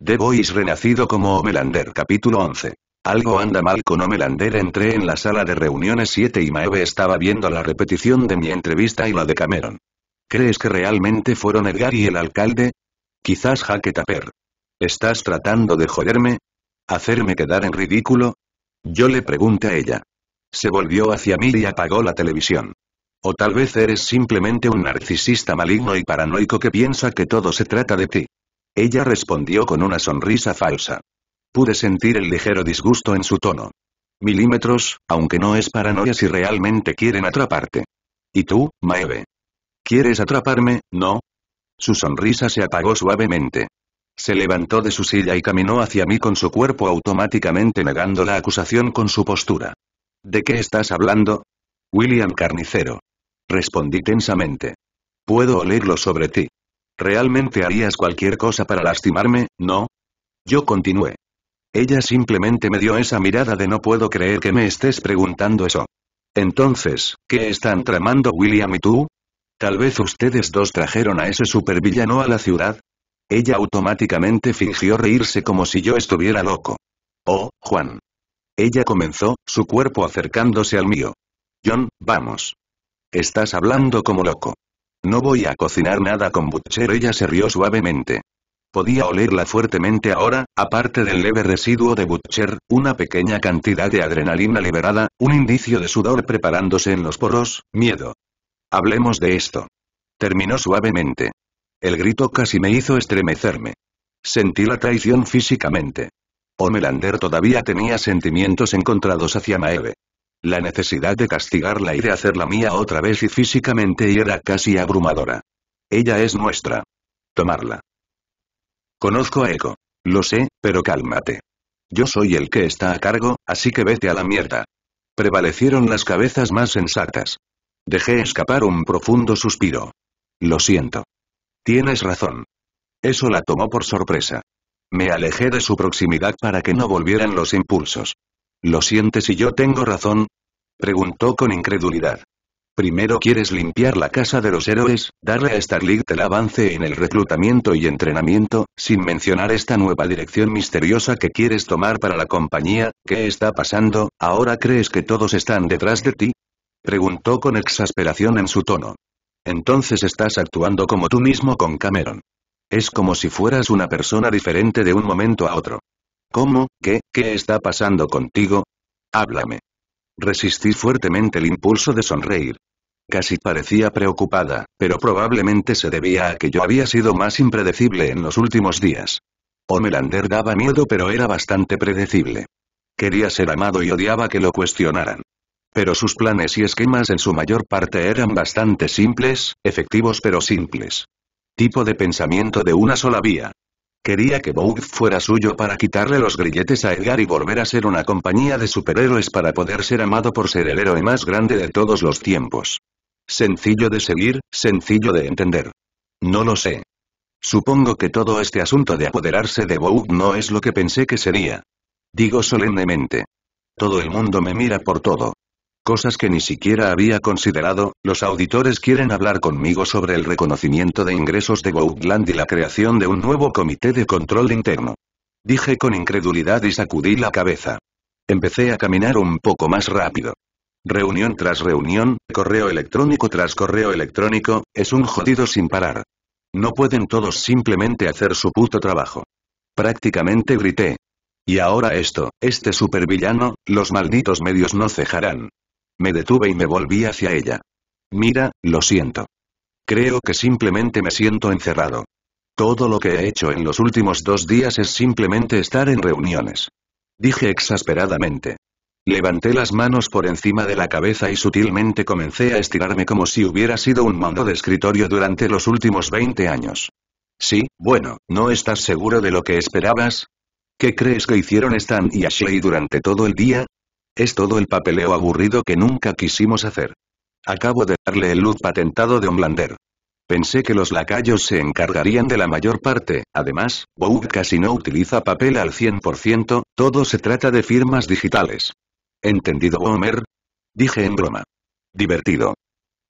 The Boys renacido como O'Melander Capítulo 11 algo anda mal con O'Melander entré en la sala de reuniones 7 y Maeve estaba viendo la repetición de mi entrevista y la de Cameron. ¿Crees que realmente fueron Edgar y el alcalde? Quizás Jaque ¿Estás tratando de joderme? ¿Hacerme quedar en ridículo? Yo le pregunté a ella. Se volvió hacia mí y apagó la televisión. O tal vez eres simplemente un narcisista maligno y paranoico que piensa que todo se trata de ti. Ella respondió con una sonrisa falsa. Pude sentir el ligero disgusto en su tono. Milímetros, aunque no es paranoia si realmente quieren atraparte. ¿Y tú, Maeve? ¿Quieres atraparme, no? Su sonrisa se apagó suavemente. Se levantó de su silla y caminó hacia mí con su cuerpo automáticamente negando la acusación con su postura. ¿De qué estás hablando? William Carnicero. Respondí tensamente. Puedo olerlo sobre ti. Realmente harías cualquier cosa para lastimarme, ¿no? Yo continué. Ella simplemente me dio esa mirada de no puedo creer que me estés preguntando eso. Entonces, ¿qué están tramando William y tú? Tal vez ustedes dos trajeron a ese supervillano a la ciudad. Ella automáticamente fingió reírse como si yo estuviera loco. Oh, Juan. Ella comenzó, su cuerpo acercándose al mío. John, vamos. Estás hablando como loco. No voy a cocinar nada con Butcher. Ella se rió suavemente. Podía olerla fuertemente ahora, aparte del leve residuo de Butcher, una pequeña cantidad de adrenalina liberada, un indicio de sudor preparándose en los poros, miedo. Hablemos de esto. Terminó suavemente. El grito casi me hizo estremecerme. Sentí la traición físicamente. Homelander todavía tenía sentimientos encontrados hacia Maeve. La necesidad de castigarla y de hacerla mía otra vez y físicamente era casi abrumadora. Ella es nuestra. Tomarla. Conozco a Echo. Lo sé, pero cálmate. Yo soy el que está a cargo, así que vete a la mierda. Prevalecieron las cabezas más sensatas. Dejé escapar un profundo suspiro. Lo siento. Tienes razón. Eso la tomó por sorpresa. Me alejé de su proximidad para que no volvieran los impulsos. ¿Lo sientes y yo tengo razón? Preguntó con incredulidad. Primero quieres limpiar la casa de los héroes, darle a Starlight el avance en el reclutamiento y entrenamiento, sin mencionar esta nueva dirección misteriosa que quieres tomar para la compañía, ¿qué está pasando? ¿Ahora crees que todos están detrás de ti? Preguntó con exasperación en su tono. Entonces estás actuando como tú mismo con Cameron. Es como si fueras una persona diferente de un momento a otro. ¿Cómo? ¿Qué? ¿Qué está pasando contigo? Háblame. Resistí fuertemente el impulso de sonreír. Casi parecía preocupada, pero probablemente se debía a que yo había sido más impredecible en los últimos días. Homelander daba miedo pero era bastante predecible. Quería ser amado y odiaba que lo cuestionaran. Pero sus planes y esquemas en su mayor parte eran bastante simples, efectivos pero simples. Tipo de pensamiento de una sola vía. Quería que Vogue fuera suyo para quitarle los grilletes a Edgar y volver a ser una compañía de superhéroes para poder ser amado por ser el héroe más grande de todos los tiempos. Sencillo de seguir, sencillo de entender. No lo sé. Supongo que todo este asunto de apoderarse de Vogue no es lo que pensé que sería. Digo solemnemente. Todo el mundo me mira por todo cosas que ni siquiera había considerado, los auditores quieren hablar conmigo sobre el reconocimiento de ingresos de Goutland y la creación de un nuevo comité de control interno. Dije con incredulidad y sacudí la cabeza. Empecé a caminar un poco más rápido. Reunión tras reunión, correo electrónico tras correo electrónico, es un jodido sin parar. No pueden todos simplemente hacer su puto trabajo. Prácticamente grité. Y ahora esto, este supervillano, los malditos medios no cejarán. Me detuve y me volví hacia ella. Mira, lo siento. Creo que simplemente me siento encerrado. Todo lo que he hecho en los últimos dos días es simplemente estar en reuniones. Dije exasperadamente. Levanté las manos por encima de la cabeza y sutilmente comencé a estirarme como si hubiera sido un mando de escritorio durante los últimos 20 años. Sí, bueno, ¿no estás seguro de lo que esperabas? ¿Qué crees que hicieron Stan y Ashley durante todo el día? Es todo el papeleo aburrido que nunca quisimos hacer. Acabo de darle el luz patentado de Homelander. Pensé que los lacayos se encargarían de la mayor parte, además, Boud casi no utiliza papel al 100%, todo se trata de firmas digitales. ¿Entendido Homer? Dije en broma. Divertido.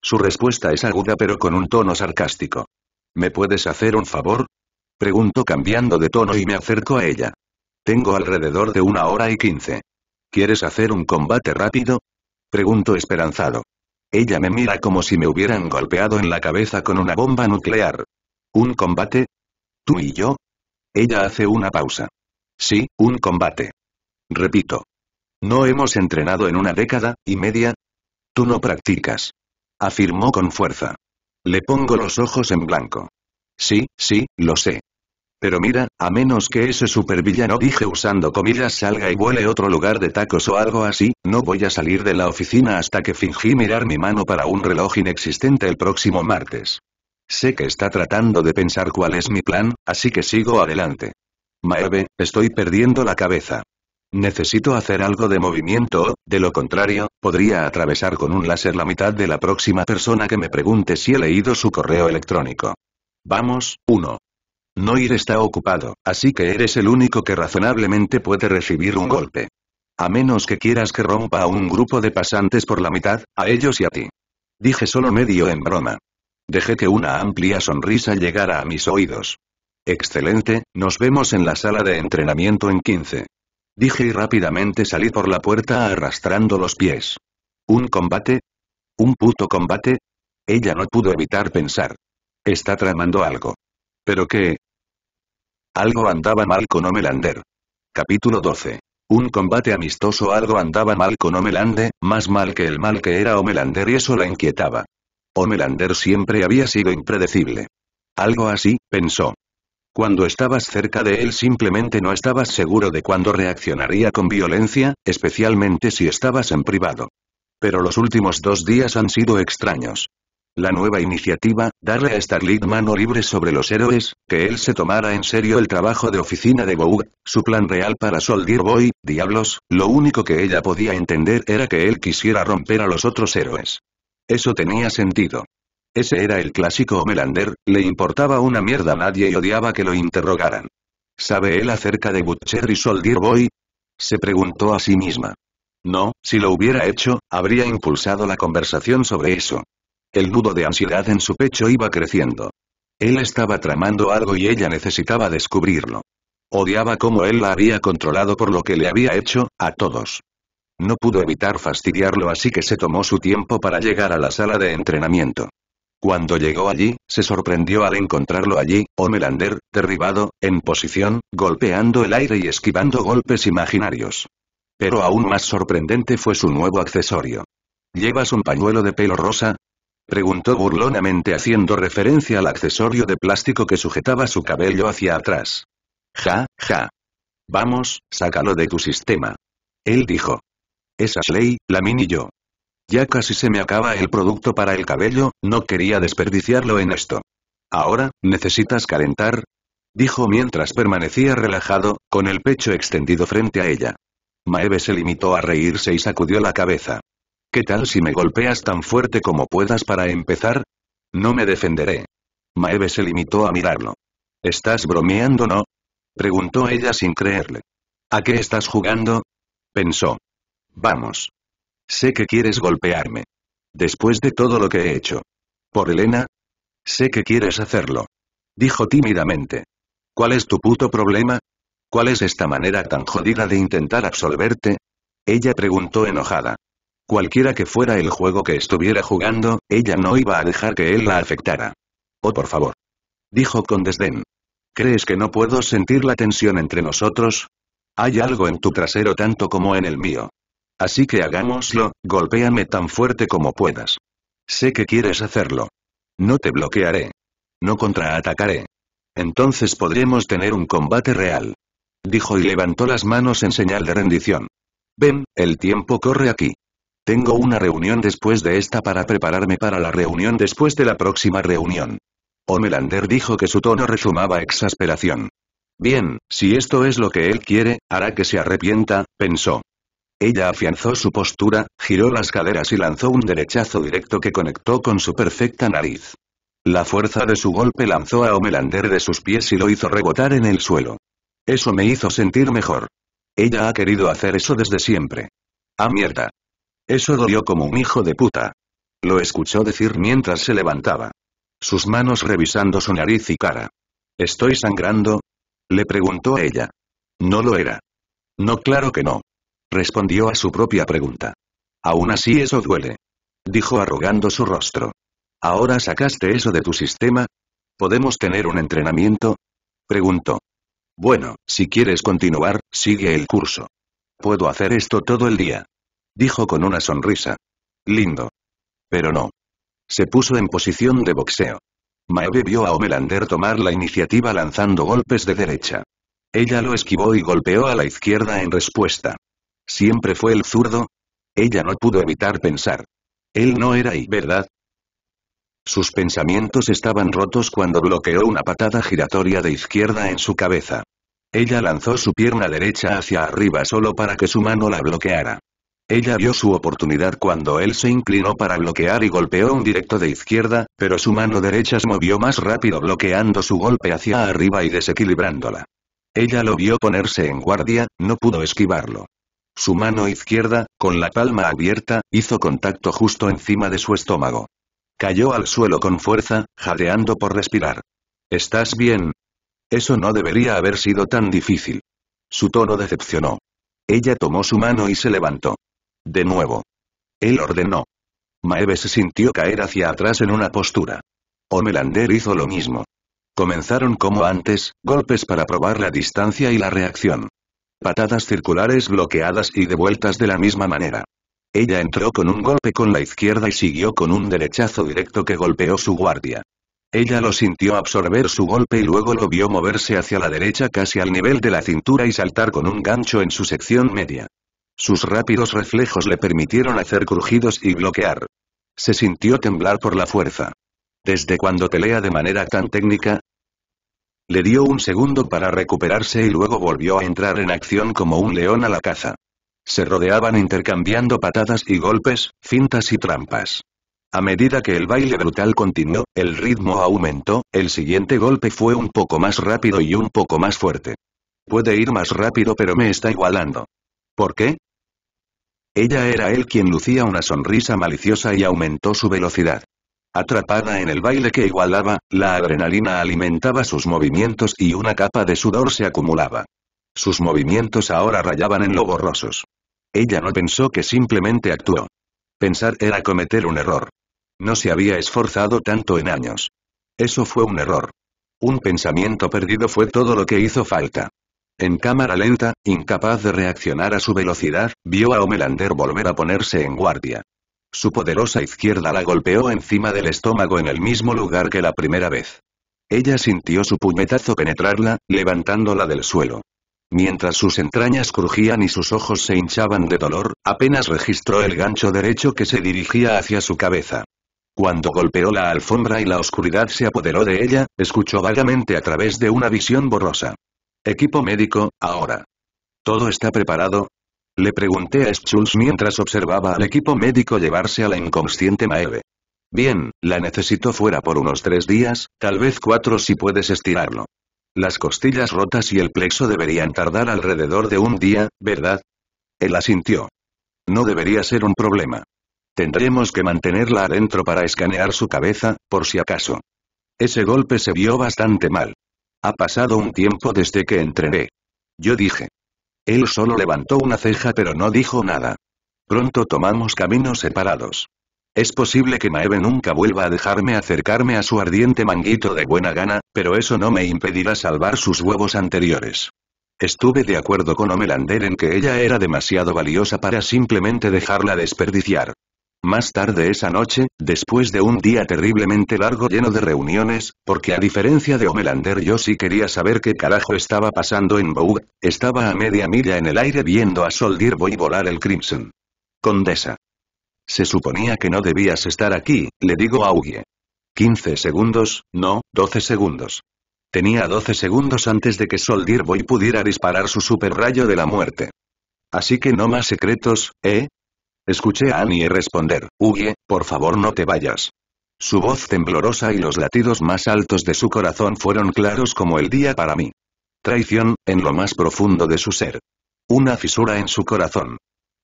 Su respuesta es aguda pero con un tono sarcástico. ¿Me puedes hacer un favor? Pregunto cambiando de tono y me acerco a ella. Tengo alrededor de una hora y quince. ¿Quieres hacer un combate rápido? Pregunto esperanzado. Ella me mira como si me hubieran golpeado en la cabeza con una bomba nuclear. ¿Un combate? ¿Tú y yo? Ella hace una pausa. Sí, un combate. Repito. No hemos entrenado en una década y media. Tú no practicas. Afirmó con fuerza. Le pongo los ojos en blanco. Sí, sí, lo sé. Pero mira, a menos que ese supervillano dije usando comillas salga y vuele otro lugar de tacos o algo así, no voy a salir de la oficina hasta que fingí mirar mi mano para un reloj inexistente el próximo martes. Sé que está tratando de pensar cuál es mi plan, así que sigo adelante. Maeve, estoy perdiendo la cabeza. Necesito hacer algo de movimiento o, de lo contrario, podría atravesar con un láser la mitad de la próxima persona que me pregunte si he leído su correo electrónico. Vamos, uno. Noir está ocupado, así que eres el único que razonablemente puede recibir un golpe. A menos que quieras que rompa a un grupo de pasantes por la mitad, a ellos y a ti. Dije solo medio en broma. Dejé que una amplia sonrisa llegara a mis oídos. Excelente, nos vemos en la sala de entrenamiento en 15. Dije y rápidamente salí por la puerta arrastrando los pies. ¿Un combate? ¿Un puto combate? Ella no pudo evitar pensar. Está tramando algo. ¿Pero qué? Algo andaba mal con Omelander. Capítulo 12. Un combate amistoso algo andaba mal con O'Melander, más mal que el mal que era Omelander y eso la inquietaba. Omelander siempre había sido impredecible. Algo así, pensó. Cuando estabas cerca de él simplemente no estabas seguro de cuándo reaccionaría con violencia, especialmente si estabas en privado. Pero los últimos dos días han sido extraños. La nueva iniciativa, darle a Starlit mano libre sobre los héroes, que él se tomara en serio el trabajo de oficina de Vogue, su plan real para Soldier Boy, diablos, lo único que ella podía entender era que él quisiera romper a los otros héroes. Eso tenía sentido. Ese era el clásico Melander. le importaba una mierda a nadie y odiaba que lo interrogaran. ¿Sabe él acerca de Butcher y Soldier Boy? Se preguntó a sí misma. No, si lo hubiera hecho, habría impulsado la conversación sobre eso. El nudo de ansiedad en su pecho iba creciendo. Él estaba tramando algo y ella necesitaba descubrirlo. Odiaba cómo él la había controlado por lo que le había hecho, a todos. No pudo evitar fastidiarlo así que se tomó su tiempo para llegar a la sala de entrenamiento. Cuando llegó allí, se sorprendió al encontrarlo allí, Melander, derribado, en posición, golpeando el aire y esquivando golpes imaginarios. Pero aún más sorprendente fue su nuevo accesorio. Llevas un pañuelo de pelo rosa, Preguntó burlonamente haciendo referencia al accesorio de plástico que sujetaba su cabello hacia atrás. Ja, ja. Vamos, sácalo de tu sistema. Él dijo. Es Ashley, la mini yo. Ya casi se me acaba el producto para el cabello, no quería desperdiciarlo en esto. Ahora, ¿necesitas calentar? Dijo mientras permanecía relajado, con el pecho extendido frente a ella. Maeve se limitó a reírse y sacudió la cabeza. ¿Qué tal si me golpeas tan fuerte como puedas para empezar? No me defenderé. Maeve se limitó a mirarlo. ¿Estás bromeando no? Preguntó ella sin creerle. ¿A qué estás jugando? Pensó. Vamos. Sé que quieres golpearme. Después de todo lo que he hecho. ¿Por Elena? Sé que quieres hacerlo. Dijo tímidamente. ¿Cuál es tu puto problema? ¿Cuál es esta manera tan jodida de intentar absolverte? Ella preguntó enojada. Cualquiera que fuera el juego que estuviera jugando, ella no iba a dejar que él la afectara. Oh por favor. Dijo con desdén. ¿Crees que no puedo sentir la tensión entre nosotros? Hay algo en tu trasero tanto como en el mío. Así que hagámoslo, golpéame tan fuerte como puedas. Sé que quieres hacerlo. No te bloquearé. No contraatacaré. Entonces podremos tener un combate real. Dijo y levantó las manos en señal de rendición. Ven, el tiempo corre aquí. Tengo una reunión después de esta para prepararme para la reunión después de la próxima reunión. Homelander dijo que su tono resumaba exasperación. Bien, si esto es lo que él quiere, hará que se arrepienta, pensó. Ella afianzó su postura, giró las caderas y lanzó un derechazo directo que conectó con su perfecta nariz. La fuerza de su golpe lanzó a Homelander de sus pies y lo hizo rebotar en el suelo. Eso me hizo sentir mejor. Ella ha querido hacer eso desde siempre. Ah mierda. Eso dolió como un hijo de puta. Lo escuchó decir mientras se levantaba. Sus manos revisando su nariz y cara. ¿Estoy sangrando? Le preguntó a ella. No lo era. No claro que no. Respondió a su propia pregunta. Aún así eso duele. Dijo arrugando su rostro. ¿Ahora sacaste eso de tu sistema? ¿Podemos tener un entrenamiento? Preguntó. Bueno, si quieres continuar, sigue el curso. Puedo hacer esto todo el día dijo con una sonrisa. Lindo. Pero no. Se puso en posición de boxeo. Maeve vio a Omelander tomar la iniciativa lanzando golpes de derecha. Ella lo esquivó y golpeó a la izquierda en respuesta. ¿Siempre fue el zurdo? Ella no pudo evitar pensar. Él no era y ¿verdad? Sus pensamientos estaban rotos cuando bloqueó una patada giratoria de izquierda en su cabeza. Ella lanzó su pierna derecha hacia arriba solo para que su mano la bloqueara. Ella vio su oportunidad cuando él se inclinó para bloquear y golpeó un directo de izquierda, pero su mano derecha se movió más rápido bloqueando su golpe hacia arriba y desequilibrándola. Ella lo vio ponerse en guardia, no pudo esquivarlo. Su mano izquierda, con la palma abierta, hizo contacto justo encima de su estómago. Cayó al suelo con fuerza, jadeando por respirar. ¿Estás bien? Eso no debería haber sido tan difícil. Su tono decepcionó. Ella tomó su mano y se levantó. De nuevo. Él ordenó. Maeve se sintió caer hacia atrás en una postura. O'Melander hizo lo mismo. Comenzaron como antes, golpes para probar la distancia y la reacción. Patadas circulares bloqueadas y devueltas de la misma manera. Ella entró con un golpe con la izquierda y siguió con un derechazo directo que golpeó su guardia. Ella lo sintió absorber su golpe y luego lo vio moverse hacia la derecha casi al nivel de la cintura y saltar con un gancho en su sección media. Sus rápidos reflejos le permitieron hacer crujidos y bloquear. Se sintió temblar por la fuerza. ¿Desde cuando pelea de manera tan técnica? Le dio un segundo para recuperarse y luego volvió a entrar en acción como un león a la caza. Se rodeaban intercambiando patadas y golpes, cintas y trampas. A medida que el baile brutal continuó, el ritmo aumentó, el siguiente golpe fue un poco más rápido y un poco más fuerte. Puede ir más rápido pero me está igualando. ¿Por qué? Ella era él quien lucía una sonrisa maliciosa y aumentó su velocidad. Atrapada en el baile que igualaba, la adrenalina alimentaba sus movimientos y una capa de sudor se acumulaba. Sus movimientos ahora rayaban en lo borrosos. Ella no pensó que simplemente actuó. Pensar era cometer un error. No se había esforzado tanto en años. Eso fue un error. Un pensamiento perdido fue todo lo que hizo falta. En cámara lenta, incapaz de reaccionar a su velocidad, vio a Homelander volver a ponerse en guardia. Su poderosa izquierda la golpeó encima del estómago en el mismo lugar que la primera vez. Ella sintió su puñetazo penetrarla, levantándola del suelo. Mientras sus entrañas crujían y sus ojos se hinchaban de dolor, apenas registró el gancho derecho que se dirigía hacia su cabeza. Cuando golpeó la alfombra y la oscuridad se apoderó de ella, escuchó vagamente a través de una visión borrosa. Equipo médico, ahora. ¿Todo está preparado? Le pregunté a Schultz mientras observaba al equipo médico llevarse a la inconsciente Maeve. Bien, la necesito fuera por unos tres días, tal vez cuatro si puedes estirarlo. Las costillas rotas y el plexo deberían tardar alrededor de un día, ¿verdad? Él asintió. No debería ser un problema. Tendremos que mantenerla adentro para escanear su cabeza, por si acaso. Ese golpe se vio bastante mal. Ha pasado un tiempo desde que entrené. Yo dije. Él solo levantó una ceja pero no dijo nada. Pronto tomamos caminos separados. Es posible que Maeve nunca vuelva a dejarme acercarme a su ardiente manguito de buena gana, pero eso no me impedirá salvar sus huevos anteriores. Estuve de acuerdo con Omelander en que ella era demasiado valiosa para simplemente dejarla desperdiciar. Más tarde esa noche, después de un día terriblemente largo lleno de reuniones, porque a diferencia de Homelander yo sí quería saber qué carajo estaba pasando en Vogue, estaba a media milla en el aire viendo a Soldier Boy volar el Crimson. Condesa. Se suponía que no debías estar aquí, le digo a Augie. 15 segundos, no, 12 segundos. Tenía 12 segundos antes de que Soldier Boy pudiera disparar su superrayo de la muerte. Así que no más secretos, ¿eh? Escuché a Annie responder, Huye, por favor no te vayas. Su voz temblorosa y los latidos más altos de su corazón fueron claros como el día para mí. Traición, en lo más profundo de su ser. Una fisura en su corazón.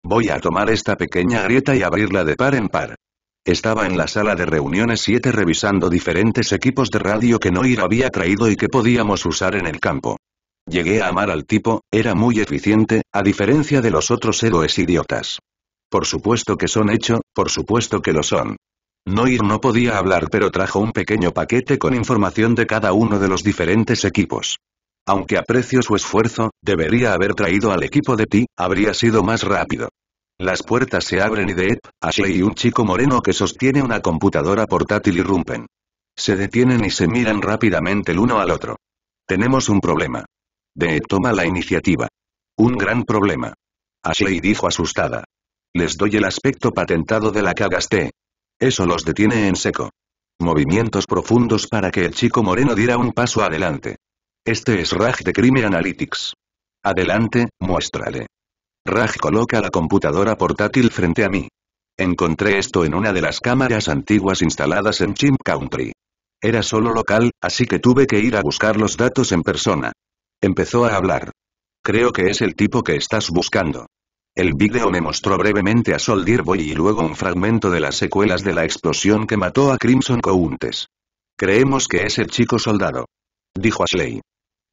Voy a tomar esta pequeña grieta y abrirla de par en par. Estaba en la sala de reuniones 7 revisando diferentes equipos de radio que Noir había traído y que podíamos usar en el campo. Llegué a amar al tipo, era muy eficiente, a diferencia de los otros héroes idiotas. Por supuesto que son hecho, por supuesto que lo son. Noir no podía hablar pero trajo un pequeño paquete con información de cada uno de los diferentes equipos. Aunque aprecio su esfuerzo, debería haber traído al equipo de ti, habría sido más rápido. Las puertas se abren y Deep, Ashley y un chico moreno que sostiene una computadora portátil irrumpen. Se detienen y se miran rápidamente el uno al otro. Tenemos un problema. Deep toma la iniciativa. Un gran problema. Ashley dijo asustada. Les doy el aspecto patentado de la cagaste. Eso los detiene en seco. Movimientos profundos para que el chico moreno diera un paso adelante. Este es Raj de Crime Analytics. Adelante, muéstrale. Raj coloca la computadora portátil frente a mí. Encontré esto en una de las cámaras antiguas instaladas en Chimp Country. Era solo local, así que tuve que ir a buscar los datos en persona. Empezó a hablar. Creo que es el tipo que estás buscando. El vídeo me mostró brevemente a Soldier Boy y luego un fragmento de las secuelas de la explosión que mató a Crimson Countess. Creemos que es el chico soldado. Dijo Ashley.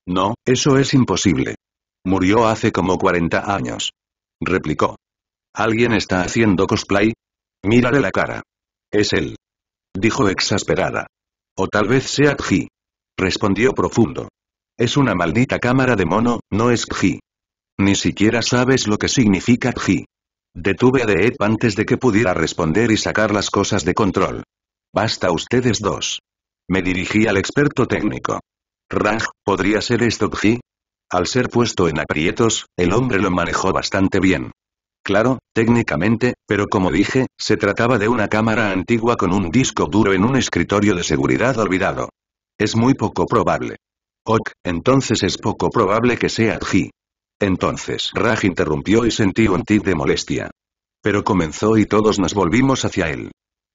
No, eso es imposible. Murió hace como 40 años. Replicó. ¿Alguien está haciendo cosplay? Mírale la cara. Es él. Dijo exasperada. O tal vez sea G. Respondió profundo. Es una maldita cámara de mono, no es G. Ni siquiera sabes lo que significa Ji. Detuve a Deep antes de que pudiera responder y sacar las cosas de control. Basta ustedes dos. Me dirigí al experto técnico. Raj, ¿podría ser esto Ji? Al ser puesto en aprietos, el hombre lo manejó bastante bien. Claro, técnicamente, pero como dije, se trataba de una cámara antigua con un disco duro en un escritorio de seguridad olvidado. Es muy poco probable. Ok, entonces es poco probable que sea G. Entonces Raj interrumpió y sentí un tic de molestia. Pero comenzó y todos nos volvimos hacia él.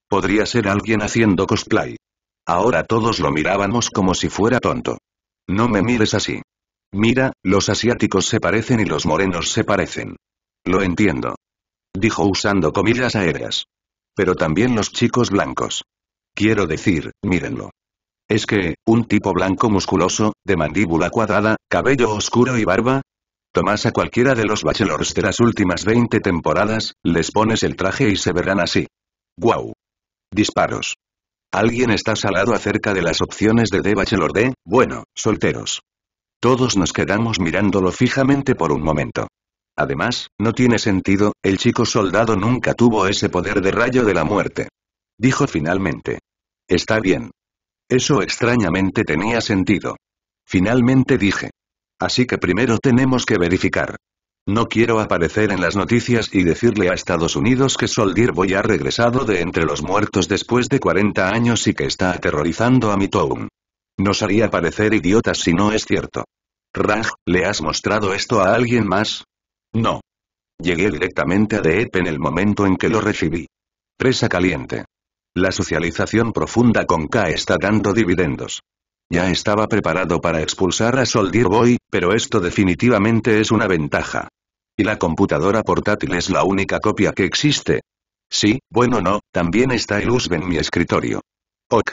Podría ser alguien haciendo cosplay. Ahora todos lo mirábamos como si fuera tonto. No me mires así. Mira, los asiáticos se parecen y los morenos se parecen. Lo entiendo. Dijo usando comillas aéreas. Pero también los chicos blancos. Quiero decir, mírenlo. Es que, un tipo blanco musculoso, de mandíbula cuadrada, cabello oscuro y barba, más a cualquiera de los bachelors de las últimas 20 temporadas, les pones el traje y se verán así. ¡Guau! Disparos. Alguien está salado acerca de las opciones de The Bachelor de, bueno, solteros. Todos nos quedamos mirándolo fijamente por un momento. Además, no tiene sentido, el chico soldado nunca tuvo ese poder de rayo de la muerte. Dijo finalmente. Está bien. Eso extrañamente tenía sentido. Finalmente dije. Así que primero tenemos que verificar. No quiero aparecer en las noticias y decirle a Estados Unidos que Soldier Boy ha regresado de entre los muertos después de 40 años y que está aterrorizando a mi town. Nos haría parecer idiotas si no es cierto. Raj, ¿le has mostrado esto a alguien más? No. Llegué directamente a Ep en el momento en que lo recibí. Presa caliente. La socialización profunda con K está dando dividendos. Ya estaba preparado para expulsar a Soldier Boy, pero esto definitivamente es una ventaja. Y la computadora portátil es la única copia que existe. Sí, bueno no, también está el USB en mi escritorio. Ok.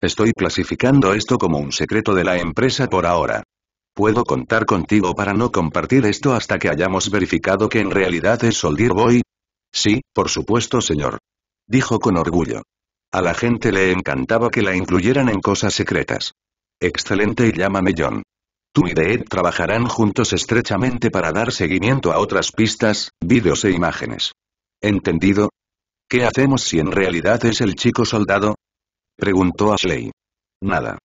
Estoy clasificando esto como un secreto de la empresa por ahora. Puedo contar contigo para no compartir esto hasta que hayamos verificado que en realidad es Soldier Boy. Sí, por supuesto señor. Dijo con orgullo. A la gente le encantaba que la incluyeran en cosas secretas. Excelente y llámame John. Tú y Deed trabajarán juntos estrechamente para dar seguimiento a otras pistas, vídeos e imágenes. ¿Entendido? ¿Qué hacemos si en realidad es el chico soldado? Preguntó Ashley. Nada.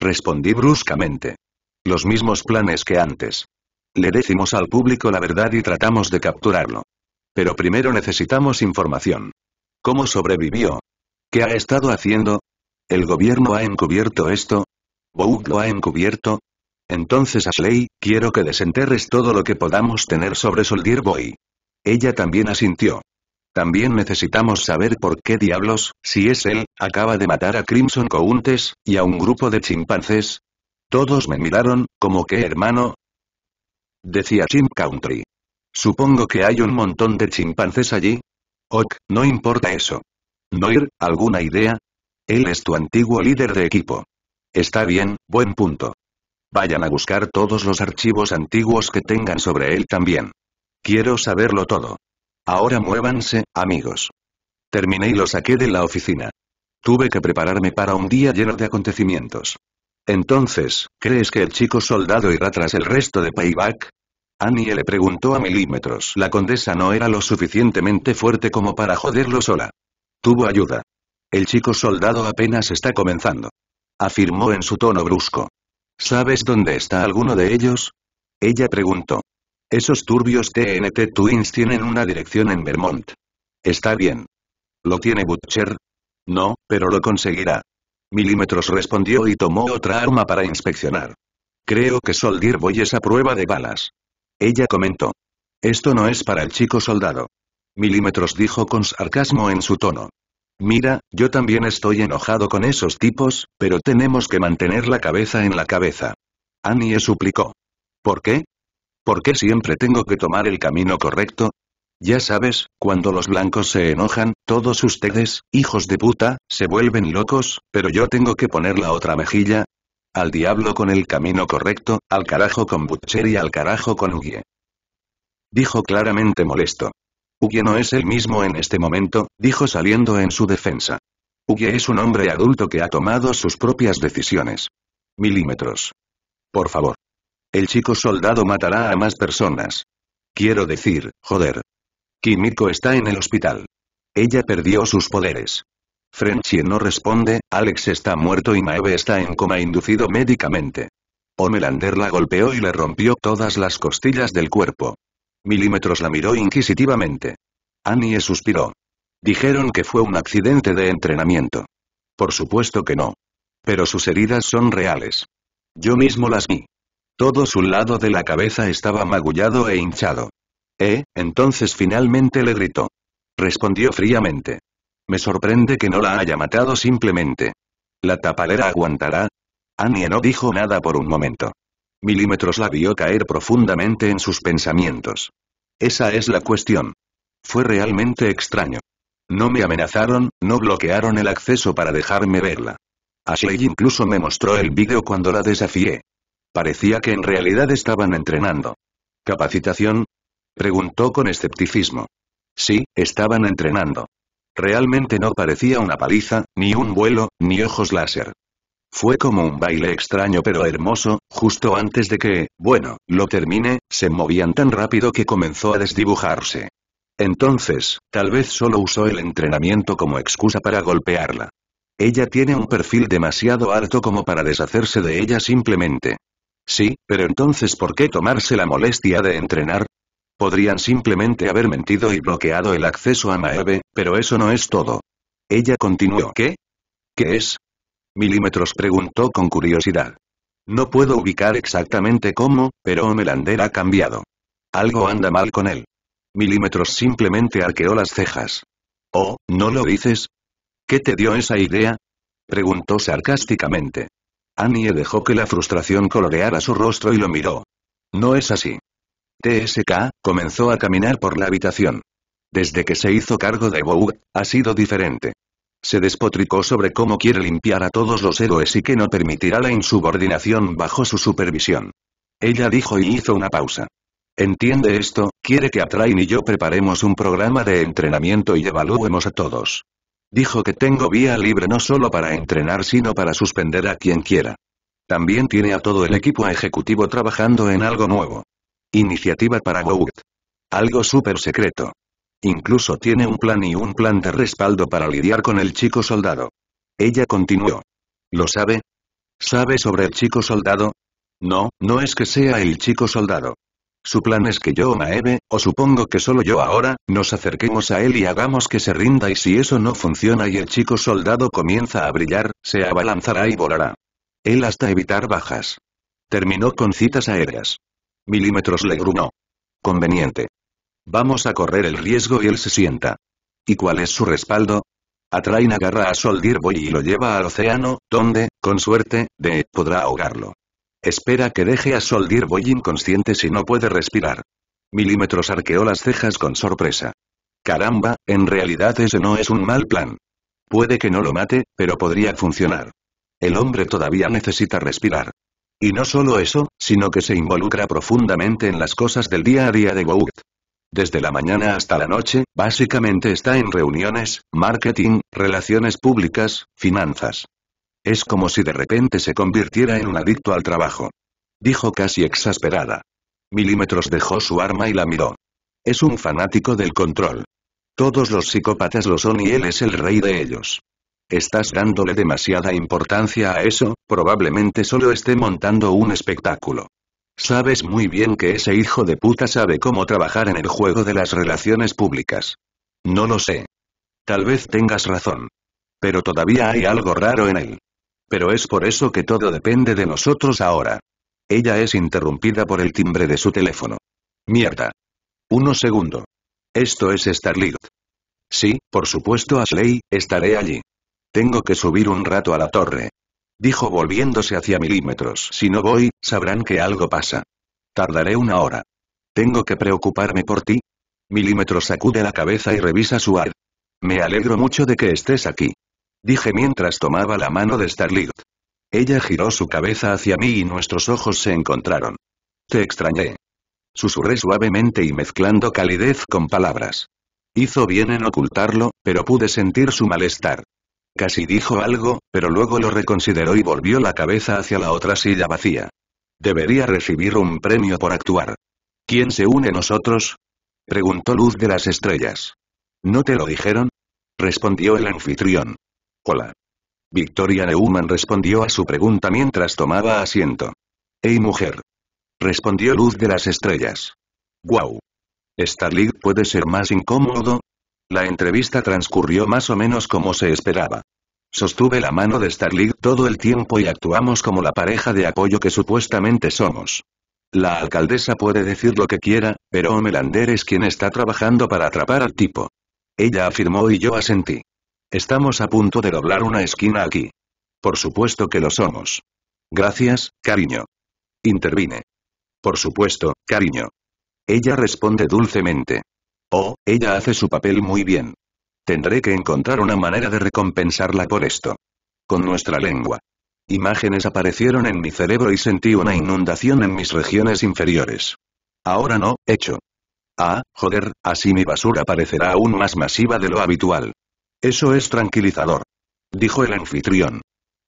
Respondí bruscamente. Los mismos planes que antes. Le decimos al público la verdad y tratamos de capturarlo. Pero primero necesitamos información. ¿Cómo sobrevivió? ¿Qué ha estado haciendo? El gobierno ha encubierto esto, Boug lo ha encubierto. Entonces Ashley, quiero que desenterres todo lo que podamos tener sobre Soldier Boy. Ella también asintió. También necesitamos saber por qué diablos, si es él, acaba de matar a Crimson Countes, y a un grupo de chimpancés. Todos me miraron, como que hermano. Decía Chimp Country. Supongo que hay un montón de chimpancés allí. Ok, no importa eso. Noir, ¿alguna idea? Él es tu antiguo líder de equipo. Está bien, buen punto. Vayan a buscar todos los archivos antiguos que tengan sobre él también. Quiero saberlo todo. Ahora muévanse, amigos. Terminé y lo saqué de la oficina. Tuve que prepararme para un día lleno de acontecimientos. Entonces, ¿crees que el chico soldado irá tras el resto de Payback? Annie le preguntó a milímetros. La condesa no era lo suficientemente fuerte como para joderlo sola. Tuvo ayuda. El chico soldado apenas está comenzando afirmó en su tono brusco. ¿Sabes dónde está alguno de ellos? Ella preguntó. Esos turbios TNT Twins tienen una dirección en Vermont. Está bien. ¿Lo tiene Butcher? No, pero lo conseguirá. Milímetros respondió y tomó otra arma para inspeccionar. Creo que Soldier Boy es a prueba de balas. Ella comentó. Esto no es para el chico soldado. Milímetros dijo con sarcasmo en su tono. Mira, yo también estoy enojado con esos tipos, pero tenemos que mantener la cabeza en la cabeza. Annie suplicó. ¿Por qué? ¿Por qué siempre tengo que tomar el camino correcto? Ya sabes, cuando los blancos se enojan, todos ustedes, hijos de puta, se vuelven locos, pero yo tengo que poner la otra mejilla. Al diablo con el camino correcto, al carajo con Butcher y al carajo con Ugie. Dijo claramente molesto. Uye no es el mismo en este momento, dijo saliendo en su defensa. Uye es un hombre adulto que ha tomado sus propias decisiones. Milímetros. Por favor. El chico soldado matará a más personas. Quiero decir, joder. Kimiko está en el hospital. Ella perdió sus poderes. Frenchie no responde, Alex está muerto y Maeve está en coma inducido médicamente. Omelander la golpeó y le rompió todas las costillas del cuerpo. Milímetros la miró inquisitivamente. Annie suspiró. Dijeron que fue un accidente de entrenamiento. Por supuesto que no. Pero sus heridas son reales. Yo mismo las vi. Todo su lado de la cabeza estaba magullado e hinchado. ¿Eh? Entonces finalmente le gritó. Respondió fríamente. Me sorprende que no la haya matado simplemente. ¿La tapalera aguantará? Annie no dijo nada por un momento milímetros la vio caer profundamente en sus pensamientos. Esa es la cuestión. Fue realmente extraño. No me amenazaron, no bloquearon el acceso para dejarme verla. Ashley incluso me mostró el vídeo cuando la desafié. Parecía que en realidad estaban entrenando. ¿Capacitación? Preguntó con escepticismo. Sí, estaban entrenando. Realmente no parecía una paliza, ni un vuelo, ni ojos láser. Fue como un baile extraño pero hermoso, justo antes de que, bueno, lo termine, se movían tan rápido que comenzó a desdibujarse. Entonces, tal vez solo usó el entrenamiento como excusa para golpearla. Ella tiene un perfil demasiado alto como para deshacerse de ella simplemente. Sí, pero entonces ¿por qué tomarse la molestia de entrenar? Podrían simplemente haber mentido y bloqueado el acceso a Maeve, pero eso no es todo. Ella continuó ¿Qué? ¿Qué es? milímetros? preguntó con curiosidad. No puedo ubicar exactamente cómo, pero melander ha cambiado. Algo anda mal con él. Milímetros simplemente arqueó las cejas. Oh, ¿no lo dices? ¿Qué te dio esa idea? Preguntó sarcásticamente. Annie dejó que la frustración coloreara su rostro y lo miró. No es así. TSK, comenzó a caminar por la habitación. Desde que se hizo cargo de Vogue, ha sido diferente. Se despotricó sobre cómo quiere limpiar a todos los héroes y que no permitirá la insubordinación bajo su supervisión. Ella dijo y hizo una pausa. Entiende esto, quiere que Atrain y yo preparemos un programa de entrenamiento y evaluemos a todos. Dijo que tengo vía libre no solo para entrenar sino para suspender a quien quiera. También tiene a todo el equipo ejecutivo trabajando en algo nuevo. Iniciativa para Gout. Algo súper secreto. Incluso tiene un plan y un plan de respaldo para lidiar con el chico soldado. Ella continuó. ¿Lo sabe? ¿Sabe sobre el chico soldado? No, no es que sea el chico soldado. Su plan es que yo o Maeve, o supongo que solo yo ahora, nos acerquemos a él y hagamos que se rinda y si eso no funciona y el chico soldado comienza a brillar, se abalanzará y volará. Él hasta evitar bajas. Terminó con citas aéreas. Milímetros le Conveniente. Vamos a correr el riesgo y él se sienta. ¿Y cuál es su respaldo? Atrain agarra a Soldier Boy y lo lleva al océano, donde, con suerte, de podrá ahogarlo. Espera que deje a Soldier Boy inconsciente si no puede respirar. Milímetros arqueó las cejas con sorpresa. Caramba, en realidad ese no es un mal plan. Puede que no lo mate, pero podría funcionar. El hombre todavía necesita respirar. Y no solo eso, sino que se involucra profundamente en las cosas del día a día de Gout. Desde la mañana hasta la noche, básicamente está en reuniones, marketing, relaciones públicas, finanzas. Es como si de repente se convirtiera en un adicto al trabajo. Dijo casi exasperada. Milímetros dejó su arma y la miró. Es un fanático del control. Todos los psicópatas lo son y él es el rey de ellos. ¿Estás dándole demasiada importancia a eso? Probablemente solo esté montando un espectáculo. Sabes muy bien que ese hijo de puta sabe cómo trabajar en el juego de las relaciones públicas. No lo sé. Tal vez tengas razón. Pero todavía hay algo raro en él. Pero es por eso que todo depende de nosotros ahora. Ella es interrumpida por el timbre de su teléfono. Mierda. Uno segundo. Esto es Starlight. Sí, por supuesto Ashley, estaré allí. Tengo que subir un rato a la torre. Dijo volviéndose hacia milímetros. Si no voy, sabrán que algo pasa. Tardaré una hora. ¿Tengo que preocuparme por ti? Milímetros sacude la cabeza y revisa su ar. Me alegro mucho de que estés aquí. Dije mientras tomaba la mano de Starlight. Ella giró su cabeza hacia mí y nuestros ojos se encontraron. Te extrañé. Susurré suavemente y mezclando calidez con palabras. Hizo bien en ocultarlo, pero pude sentir su malestar. Casi dijo algo, pero luego lo reconsideró y volvió la cabeza hacia la otra silla vacía. Debería recibir un premio por actuar. ¿Quién se une a nosotros? Preguntó Luz de las Estrellas. ¿No te lo dijeron? Respondió el anfitrión. Hola. Victoria Neumann respondió a su pregunta mientras tomaba asiento. ¡Ey mujer. Respondió Luz de las Estrellas. Guau. Starlink puede ser más incómodo, la entrevista transcurrió más o menos como se esperaba. Sostuve la mano de Starlight todo el tiempo y actuamos como la pareja de apoyo que supuestamente somos. La alcaldesa puede decir lo que quiera, pero Melander es quien está trabajando para atrapar al tipo. Ella afirmó y yo asentí. Estamos a punto de doblar una esquina aquí. Por supuesto que lo somos. Gracias, cariño. Intervine. Por supuesto, cariño. Ella responde dulcemente. Oh, ella hace su papel muy bien. Tendré que encontrar una manera de recompensarla por esto. Con nuestra lengua. Imágenes aparecieron en mi cerebro y sentí una inundación en mis regiones inferiores. Ahora no, hecho. Ah, joder, así mi basura parecerá aún más masiva de lo habitual. Eso es tranquilizador. Dijo el anfitrión.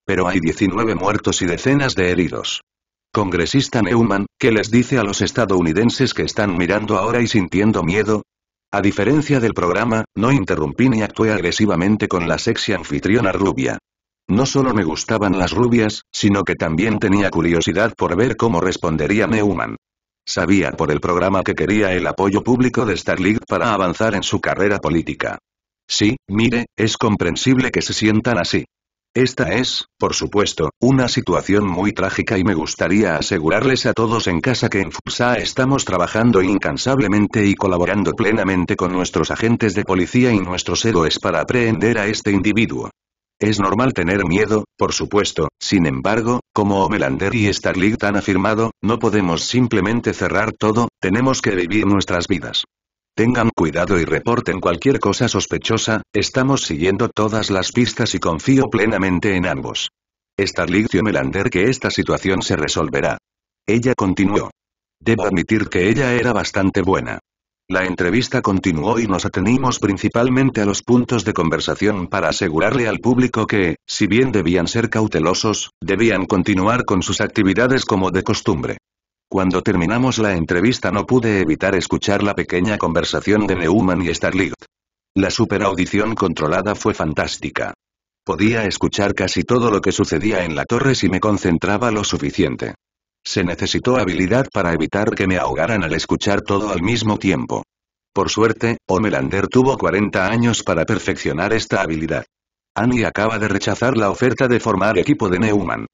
Pero hay 19 muertos y decenas de heridos. Congresista Neumann, ¿qué les dice a los estadounidenses que están mirando ahora y sintiendo miedo? A diferencia del programa, no interrumpí ni actué agresivamente con la sexy anfitriona rubia. No solo me gustaban las rubias, sino que también tenía curiosidad por ver cómo respondería Neumann. Sabía por el programa que quería el apoyo público de league para avanzar en su carrera política. Sí, mire, es comprensible que se sientan así. Esta es, por supuesto, una situación muy trágica y me gustaría asegurarles a todos en casa que en FUSA estamos trabajando incansablemente y colaborando plenamente con nuestros agentes de policía y nuestros héroes para aprehender a este individuo. Es normal tener miedo, por supuesto, sin embargo, como Omelander y Starlight han afirmado, no podemos simplemente cerrar todo, tenemos que vivir nuestras vidas. Tengan cuidado y reporten cualquier cosa sospechosa, estamos siguiendo todas las pistas y confío plenamente en ambos. Starlicio Melander que esta situación se resolverá. Ella continuó. Debo admitir que ella era bastante buena. La entrevista continuó y nos atenimos principalmente a los puntos de conversación para asegurarle al público que, si bien debían ser cautelosos, debían continuar con sus actividades como de costumbre. Cuando terminamos la entrevista no pude evitar escuchar la pequeña conversación de Neumann y Starlight. La superaudición controlada fue fantástica. Podía escuchar casi todo lo que sucedía en la torre si me concentraba lo suficiente. Se necesitó habilidad para evitar que me ahogaran al escuchar todo al mismo tiempo. Por suerte, Omelander tuvo 40 años para perfeccionar esta habilidad. Annie acaba de rechazar la oferta de formar equipo de Neumann.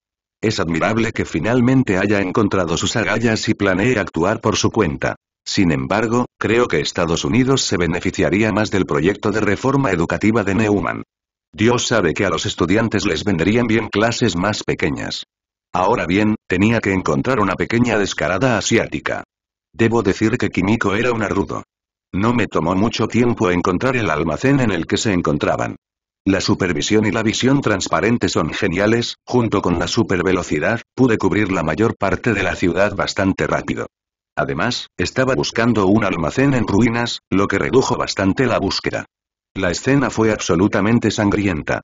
Es admirable que finalmente haya encontrado sus agallas y planee actuar por su cuenta. Sin embargo, creo que Estados Unidos se beneficiaría más del proyecto de reforma educativa de Neumann. Dios sabe que a los estudiantes les vendrían bien clases más pequeñas. Ahora bien, tenía que encontrar una pequeña descarada asiática. Debo decir que Kimiko era un arrudo. No me tomó mucho tiempo encontrar el almacén en el que se encontraban. La supervisión y la visión transparente son geniales, junto con la supervelocidad, pude cubrir la mayor parte de la ciudad bastante rápido. Además, estaba buscando un almacén en ruinas, lo que redujo bastante la búsqueda. La escena fue absolutamente sangrienta.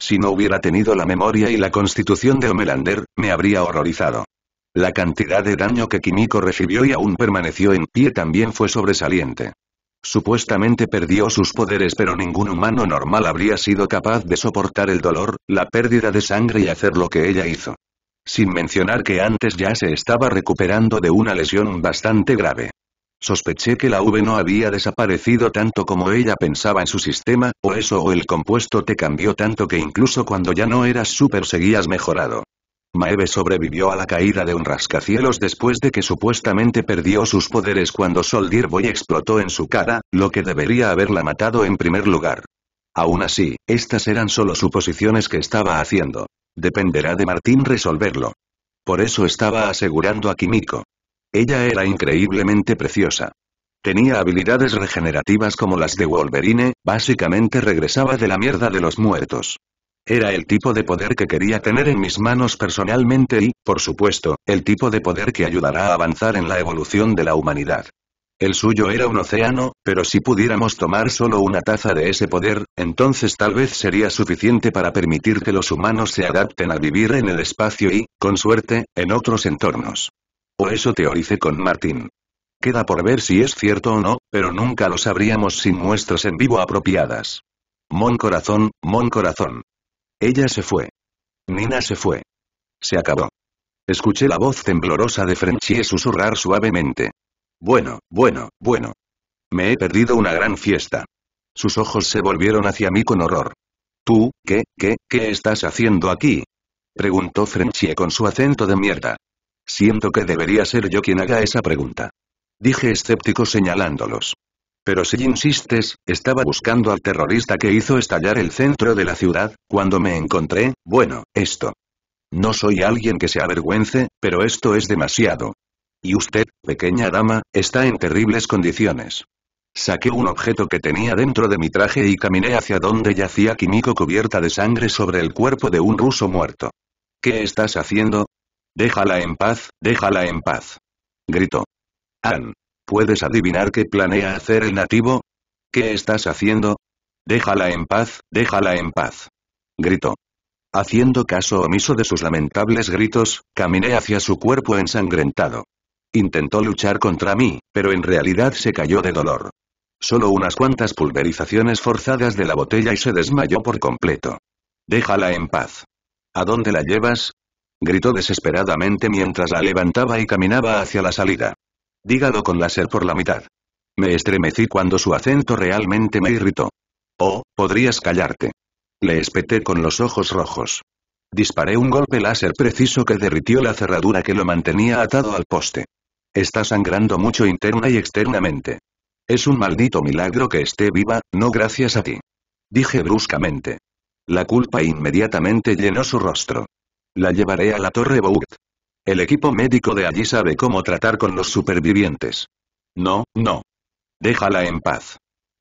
Si no hubiera tenido la memoria y la constitución de Homelander, me habría horrorizado. La cantidad de daño que Kimiko recibió y aún permaneció en pie también fue sobresaliente. Supuestamente perdió sus poderes pero ningún humano normal habría sido capaz de soportar el dolor, la pérdida de sangre y hacer lo que ella hizo. Sin mencionar que antes ya se estaba recuperando de una lesión bastante grave. Sospeché que la V no había desaparecido tanto como ella pensaba en su sistema, o eso o el compuesto te cambió tanto que incluso cuando ya no eras súper seguías mejorado. Maeve sobrevivió a la caída de un rascacielos después de que supuestamente perdió sus poderes cuando Soldier Boy explotó en su cara, lo que debería haberla matado en primer lugar. Aún así, estas eran solo suposiciones que estaba haciendo. Dependerá de Martín resolverlo. Por eso estaba asegurando a Kimiko. Ella era increíblemente preciosa. Tenía habilidades regenerativas como las de Wolverine, básicamente regresaba de la mierda de los muertos. Era el tipo de poder que quería tener en mis manos personalmente y, por supuesto, el tipo de poder que ayudará a avanzar en la evolución de la humanidad. El suyo era un océano, pero si pudiéramos tomar solo una taza de ese poder, entonces tal vez sería suficiente para permitir que los humanos se adapten a vivir en el espacio y, con suerte, en otros entornos. O eso teorice con Martín. Queda por ver si es cierto o no, pero nunca lo sabríamos sin muestras en vivo apropiadas. Mon corazón, mon corazón. Ella se fue. Nina se fue. Se acabó. Escuché la voz temblorosa de Frenchie susurrar suavemente. Bueno, bueno, bueno. Me he perdido una gran fiesta. Sus ojos se volvieron hacia mí con horror. ¿Tú, qué, qué, qué estás haciendo aquí? Preguntó Frenchie con su acento de mierda. Siento que debería ser yo quien haga esa pregunta. Dije escéptico señalándolos. Pero si insistes, estaba buscando al terrorista que hizo estallar el centro de la ciudad, cuando me encontré, bueno, esto. No soy alguien que se avergüence, pero esto es demasiado. Y usted, pequeña dama, está en terribles condiciones. Saqué un objeto que tenía dentro de mi traje y caminé hacia donde yacía Kimiko cubierta de sangre sobre el cuerpo de un ruso muerto. ¿Qué estás haciendo? Déjala en paz, déjala en paz. Gritó. Ann. ¿Puedes adivinar qué planea hacer el nativo? ¿Qué estás haciendo? Déjala en paz, déjala en paz. Gritó. Haciendo caso omiso de sus lamentables gritos, caminé hacia su cuerpo ensangrentado. Intentó luchar contra mí, pero en realidad se cayó de dolor. Solo unas cuantas pulverizaciones forzadas de la botella y se desmayó por completo. Déjala en paz. ¿A dónde la llevas? Gritó desesperadamente mientras la levantaba y caminaba hacia la salida. Dígalo con láser por la mitad. Me estremecí cuando su acento realmente me irritó. Oh, podrías callarte. Le espeté con los ojos rojos. Disparé un golpe láser preciso que derritió la cerradura que lo mantenía atado al poste. Está sangrando mucho interna y externamente. Es un maldito milagro que esté viva, no gracias a ti. Dije bruscamente. La culpa inmediatamente llenó su rostro. La llevaré a la torre Bought. El equipo médico de allí sabe cómo tratar con los supervivientes. No, no. Déjala en paz.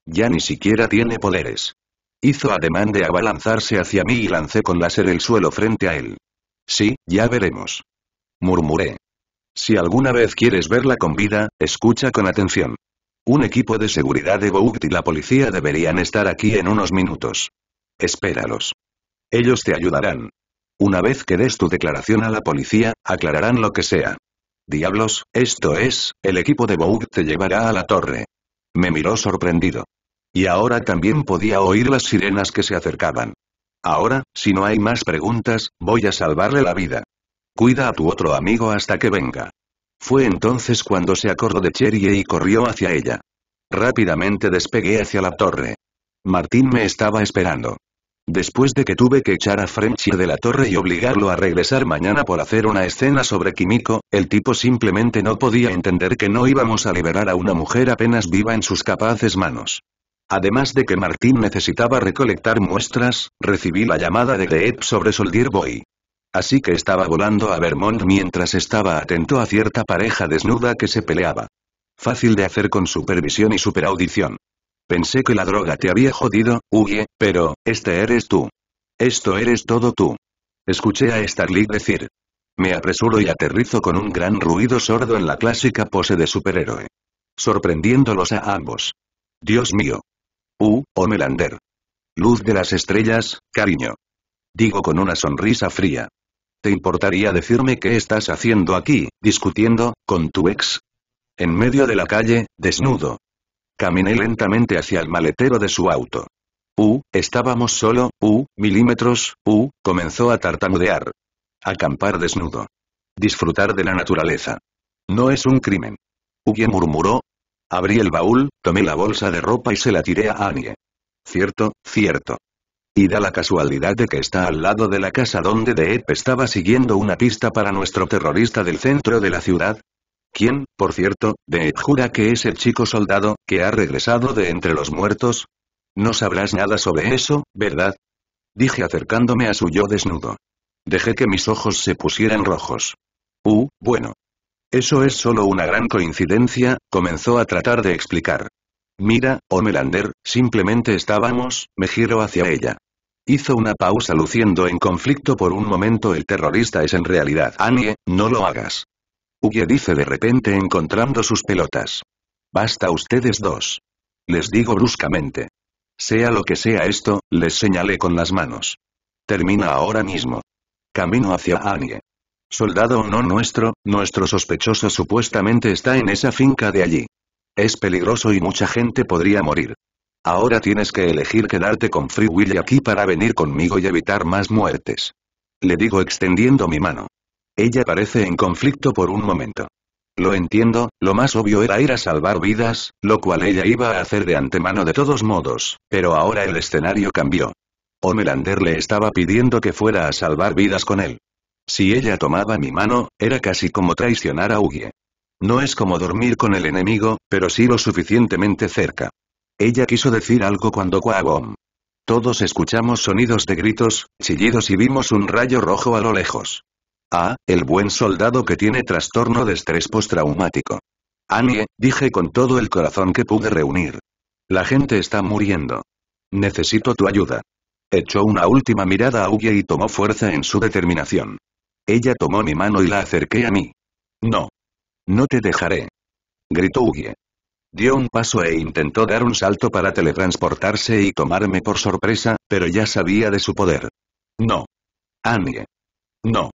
Ya ni siquiera tiene poderes. Hizo ademán de abalanzarse hacia mí y lancé con láser el suelo frente a él. Sí, ya veremos. Murmuré. Si alguna vez quieres verla con vida, escucha con atención. Un equipo de seguridad de Bougt y la policía deberían estar aquí en unos minutos. Espéralos. Ellos te ayudarán, una vez que des tu declaración a la policía, aclararán lo que sea. Diablos, esto es, el equipo de Boug te llevará a la torre. Me miró sorprendido. Y ahora también podía oír las sirenas que se acercaban. Ahora, si no hay más preguntas, voy a salvarle la vida. Cuida a tu otro amigo hasta que venga. Fue entonces cuando se acordó de Cherie y corrió hacia ella. Rápidamente despegué hacia la torre. Martín me estaba esperando. Después de que tuve que echar a Frenchy de la torre y obligarlo a regresar mañana por hacer una escena sobre químico, el tipo simplemente no podía entender que no íbamos a liberar a una mujer apenas viva en sus capaces manos. Además de que Martín necesitaba recolectar muestras, recibí la llamada de Deep sobre Soldier Boy. Así que estaba volando a Vermont mientras estaba atento a cierta pareja desnuda que se peleaba. Fácil de hacer con supervisión y superaudición. Pensé que la droga te había jodido, huye, pero, este eres tú. Esto eres todo tú. Escuché a Starlit decir. Me apresuro y aterrizo con un gran ruido sordo en la clásica pose de superhéroe. Sorprendiéndolos a ambos. Dios mío. Uh, Melander. Luz de las estrellas, cariño. Digo con una sonrisa fría. ¿Te importaría decirme qué estás haciendo aquí, discutiendo, con tu ex? En medio de la calle, desnudo, Caminé lentamente hacia el maletero de su auto. U, ¡Uh! estábamos solo, U, ¡Uh! milímetros, U, ¡Uh! comenzó a tartamudear. Acampar desnudo. Disfrutar de la naturaleza. No es un crimen. Uye murmuró. Abrí el baúl, tomé la bolsa de ropa y se la tiré a Annie. Cierto, cierto. Y da la casualidad de que está al lado de la casa donde Deep estaba siguiendo una pista para nuestro terrorista del centro de la ciudad, ¿Quién, por cierto, de jura que es el chico soldado, que ha regresado de entre los muertos. No sabrás nada sobre eso, ¿verdad? Dije acercándome a su yo desnudo. Dejé que mis ojos se pusieran rojos. Uh, bueno. Eso es solo una gran coincidencia, comenzó a tratar de explicar. Mira, Omelander, simplemente estábamos, me giro hacia ella. Hizo una pausa luciendo en conflicto por un momento el terrorista es en realidad Annie, no lo hagas. Huye dice de repente encontrando sus pelotas. Basta ustedes dos. Les digo bruscamente. Sea lo que sea esto, les señalé con las manos. Termina ahora mismo. Camino hacia Anie. Soldado o no nuestro, nuestro sospechoso supuestamente está en esa finca de allí. Es peligroso y mucha gente podría morir. Ahora tienes que elegir quedarte con Free Willy aquí para venir conmigo y evitar más muertes. Le digo extendiendo mi mano. Ella parece en conflicto por un momento. Lo entiendo, lo más obvio era ir a salvar vidas, lo cual ella iba a hacer de antemano de todos modos, pero ahora el escenario cambió. Homelander le estaba pidiendo que fuera a salvar vidas con él. Si ella tomaba mi mano, era casi como traicionar a Hugie. No es como dormir con el enemigo, pero sí lo suficientemente cerca. Ella quiso decir algo cuando Quagom. Todos escuchamos sonidos de gritos, chillidos y vimos un rayo rojo a lo lejos. Ah, el buen soldado que tiene trastorno de estrés postraumático. Annie, dije con todo el corazón que pude reunir. La gente está muriendo. Necesito tu ayuda. Echó una última mirada a Ugie y tomó fuerza en su determinación. Ella tomó mi mano y la acerqué a mí. No. No te dejaré. Gritó Ugie. Dio un paso e intentó dar un salto para teletransportarse y tomarme por sorpresa, pero ya sabía de su poder. No. Annie. No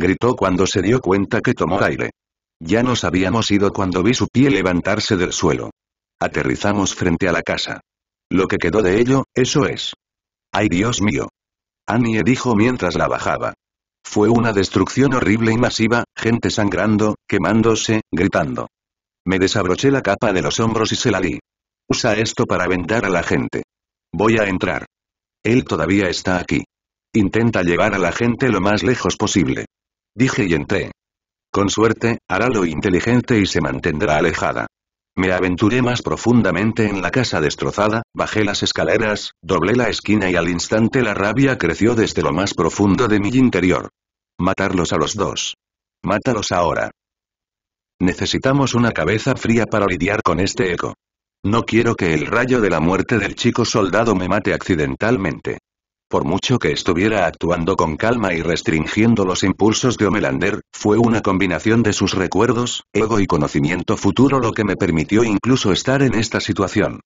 gritó cuando se dio cuenta que tomó aire. Ya nos habíamos ido cuando vi su pie levantarse del suelo. Aterrizamos frente a la casa. Lo que quedó de ello, eso es. ¡Ay Dios mío! Annie dijo mientras la bajaba. Fue una destrucción horrible y masiva, gente sangrando, quemándose, gritando. Me desabroché la capa de los hombros y se la di. Usa esto para aventar a la gente. Voy a entrar. Él todavía está aquí. Intenta llevar a la gente lo más lejos posible dije y entré. Con suerte, hará lo inteligente y se mantendrá alejada. Me aventuré más profundamente en la casa destrozada, bajé las escaleras, doblé la esquina y al instante la rabia creció desde lo más profundo de mi interior. Matarlos a los dos. Mátalos ahora. Necesitamos una cabeza fría para lidiar con este eco. No quiero que el rayo de la muerte del chico soldado me mate accidentalmente. Por mucho que estuviera actuando con calma y restringiendo los impulsos de Homelander, fue una combinación de sus recuerdos, ego y conocimiento futuro lo que me permitió incluso estar en esta situación.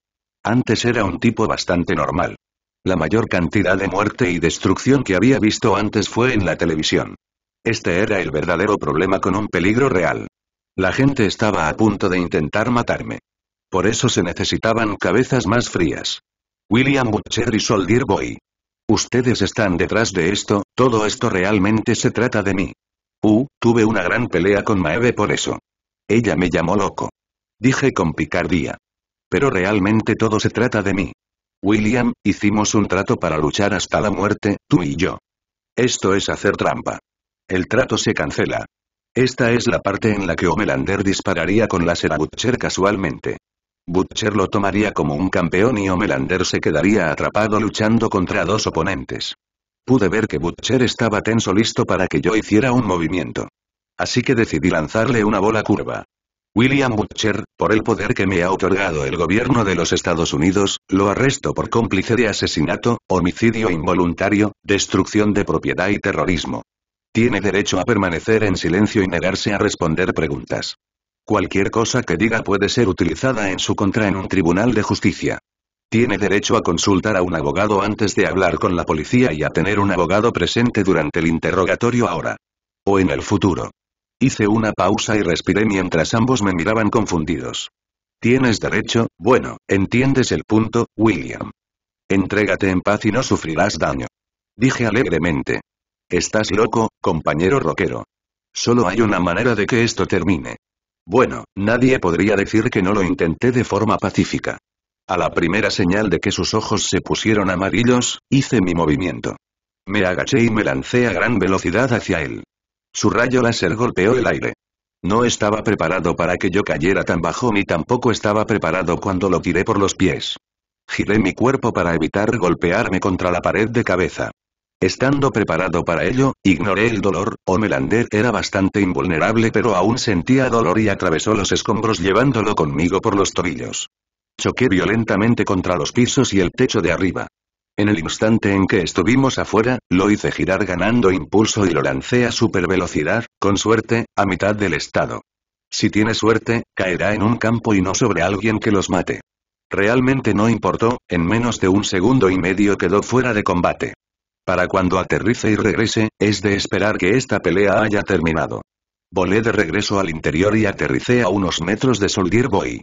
Antes era un tipo bastante normal. La mayor cantidad de muerte y destrucción que había visto antes fue en la televisión. Este era el verdadero problema con un peligro real. La gente estaba a punto de intentar matarme. Por eso se necesitaban cabezas más frías. William Butcher y Soldier Boy. Ustedes están detrás de esto, todo esto realmente se trata de mí. Uh, tuve una gran pelea con Maeve por eso. Ella me llamó loco. Dije con picardía. Pero realmente todo se trata de mí. William, hicimos un trato para luchar hasta la muerte, tú y yo. Esto es hacer trampa. El trato se cancela. Esta es la parte en la que Homelander dispararía con la Butcher casualmente. Butcher lo tomaría como un campeón y Omelander se quedaría atrapado luchando contra dos oponentes. Pude ver que Butcher estaba tenso listo para que yo hiciera un movimiento. Así que decidí lanzarle una bola curva. William Butcher, por el poder que me ha otorgado el gobierno de los Estados Unidos, lo arresto por cómplice de asesinato, homicidio involuntario, destrucción de propiedad y terrorismo. Tiene derecho a permanecer en silencio y negarse a responder preguntas. Cualquier cosa que diga puede ser utilizada en su contra en un tribunal de justicia. Tiene derecho a consultar a un abogado antes de hablar con la policía y a tener un abogado presente durante el interrogatorio ahora. O en el futuro. Hice una pausa y respiré mientras ambos me miraban confundidos. Tienes derecho, bueno, entiendes el punto, William. Entrégate en paz y no sufrirás daño. Dije alegremente. Estás loco, compañero roquero. Solo hay una manera de que esto termine. Bueno, nadie podría decir que no lo intenté de forma pacífica. A la primera señal de que sus ojos se pusieron amarillos, hice mi movimiento. Me agaché y me lancé a gran velocidad hacia él. Su rayo láser golpeó el aire. No estaba preparado para que yo cayera tan bajo ni tampoco estaba preparado cuando lo tiré por los pies. Giré mi cuerpo para evitar golpearme contra la pared de cabeza. Estando preparado para ello, ignoré el dolor, Omelander era bastante invulnerable pero aún sentía dolor y atravesó los escombros llevándolo conmigo por los tobillos. Choqué violentamente contra los pisos y el techo de arriba. En el instante en que estuvimos afuera, lo hice girar ganando impulso y lo lancé a velocidad. con suerte, a mitad del estado. Si tiene suerte, caerá en un campo y no sobre alguien que los mate. Realmente no importó, en menos de un segundo y medio quedó fuera de combate. Para cuando aterrice y regrese, es de esperar que esta pelea haya terminado. Volé de regreso al interior y aterricé a unos metros de Soldier Boy.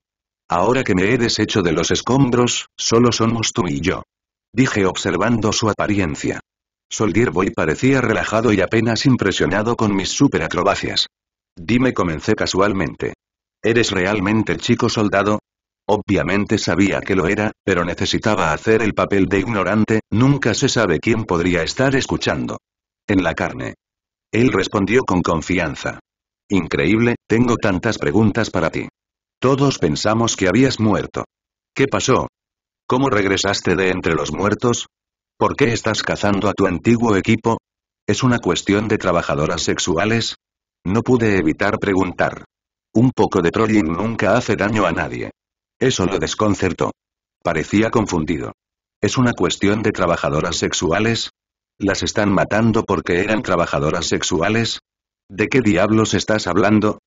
Ahora que me he deshecho de los escombros, solo somos tú y yo. Dije observando su apariencia. Soldier Boy parecía relajado y apenas impresionado con mis superacrobacias. Dime comencé casualmente. ¿Eres realmente chico soldado? Obviamente sabía que lo era, pero necesitaba hacer el papel de ignorante, nunca se sabe quién podría estar escuchando. En la carne. Él respondió con confianza. Increíble, tengo tantas preguntas para ti. Todos pensamos que habías muerto. ¿Qué pasó? ¿Cómo regresaste de entre los muertos? ¿Por qué estás cazando a tu antiguo equipo? ¿Es una cuestión de trabajadoras sexuales? No pude evitar preguntar. Un poco de trolling nunca hace daño a nadie. Eso lo desconcertó. Parecía confundido. ¿Es una cuestión de trabajadoras sexuales? ¿Las están matando porque eran trabajadoras sexuales? ¿De qué diablos estás hablando?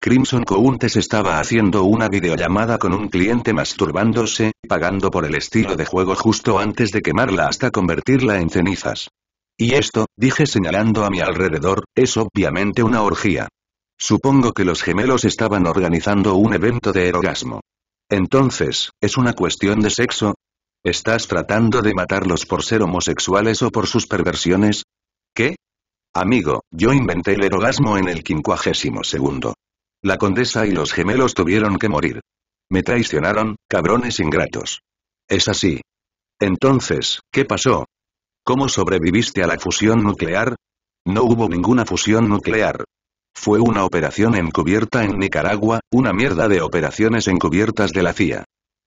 Crimson Countes estaba haciendo una videollamada con un cliente masturbándose, pagando por el estilo de juego justo antes de quemarla hasta convertirla en cenizas. Y esto, dije señalando a mi alrededor, es obviamente una orgía. Supongo que los gemelos estaban organizando un evento de erogasmo. Entonces, ¿es una cuestión de sexo? ¿Estás tratando de matarlos por ser homosexuales o por sus perversiones? ¿Qué? Amigo, yo inventé el erogasmo en el quincuagésimo segundo. La condesa y los gemelos tuvieron que morir. Me traicionaron, cabrones ingratos. Es así. Entonces, ¿qué pasó? ¿Cómo sobreviviste a la fusión nuclear? No hubo ninguna fusión nuclear. Fue una operación encubierta en Nicaragua, una mierda de operaciones encubiertas de la CIA.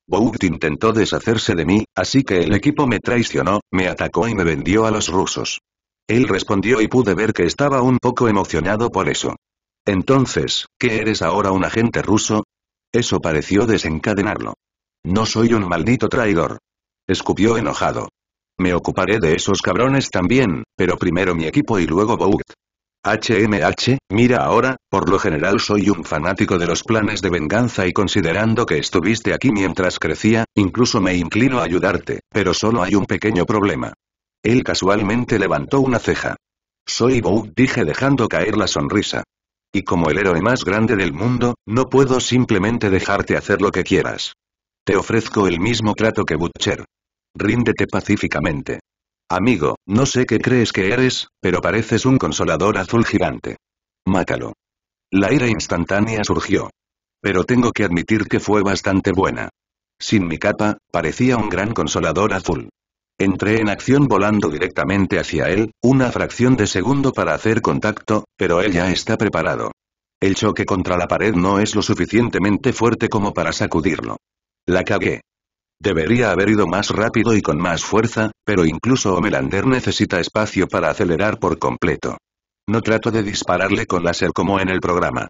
Bout intentó deshacerse de mí, así que el equipo me traicionó, me atacó y me vendió a los rusos. Él respondió y pude ver que estaba un poco emocionado por eso. Entonces, ¿qué eres ahora un agente ruso? Eso pareció desencadenarlo. No soy un maldito traidor. Escupió enojado. Me ocuparé de esos cabrones también, pero primero mi equipo y luego Bout. HMH, mira ahora, por lo general soy un fanático de los planes de venganza y considerando que estuviste aquí mientras crecía, incluso me inclino a ayudarte, pero solo hay un pequeño problema. Él casualmente levantó una ceja. Soy Boo, dije dejando caer la sonrisa. Y como el héroe más grande del mundo, no puedo simplemente dejarte hacer lo que quieras. Te ofrezco el mismo trato que Butcher. Ríndete pacíficamente. Amigo, no sé qué crees que eres, pero pareces un consolador azul gigante. Mátalo. La ira instantánea surgió. Pero tengo que admitir que fue bastante buena. Sin mi capa, parecía un gran consolador azul. Entré en acción volando directamente hacia él, una fracción de segundo para hacer contacto, pero él ya está preparado. El choque contra la pared no es lo suficientemente fuerte como para sacudirlo. La cagué. Debería haber ido más rápido y con más fuerza, pero incluso Omelander necesita espacio para acelerar por completo. No trato de dispararle con láser como en el programa.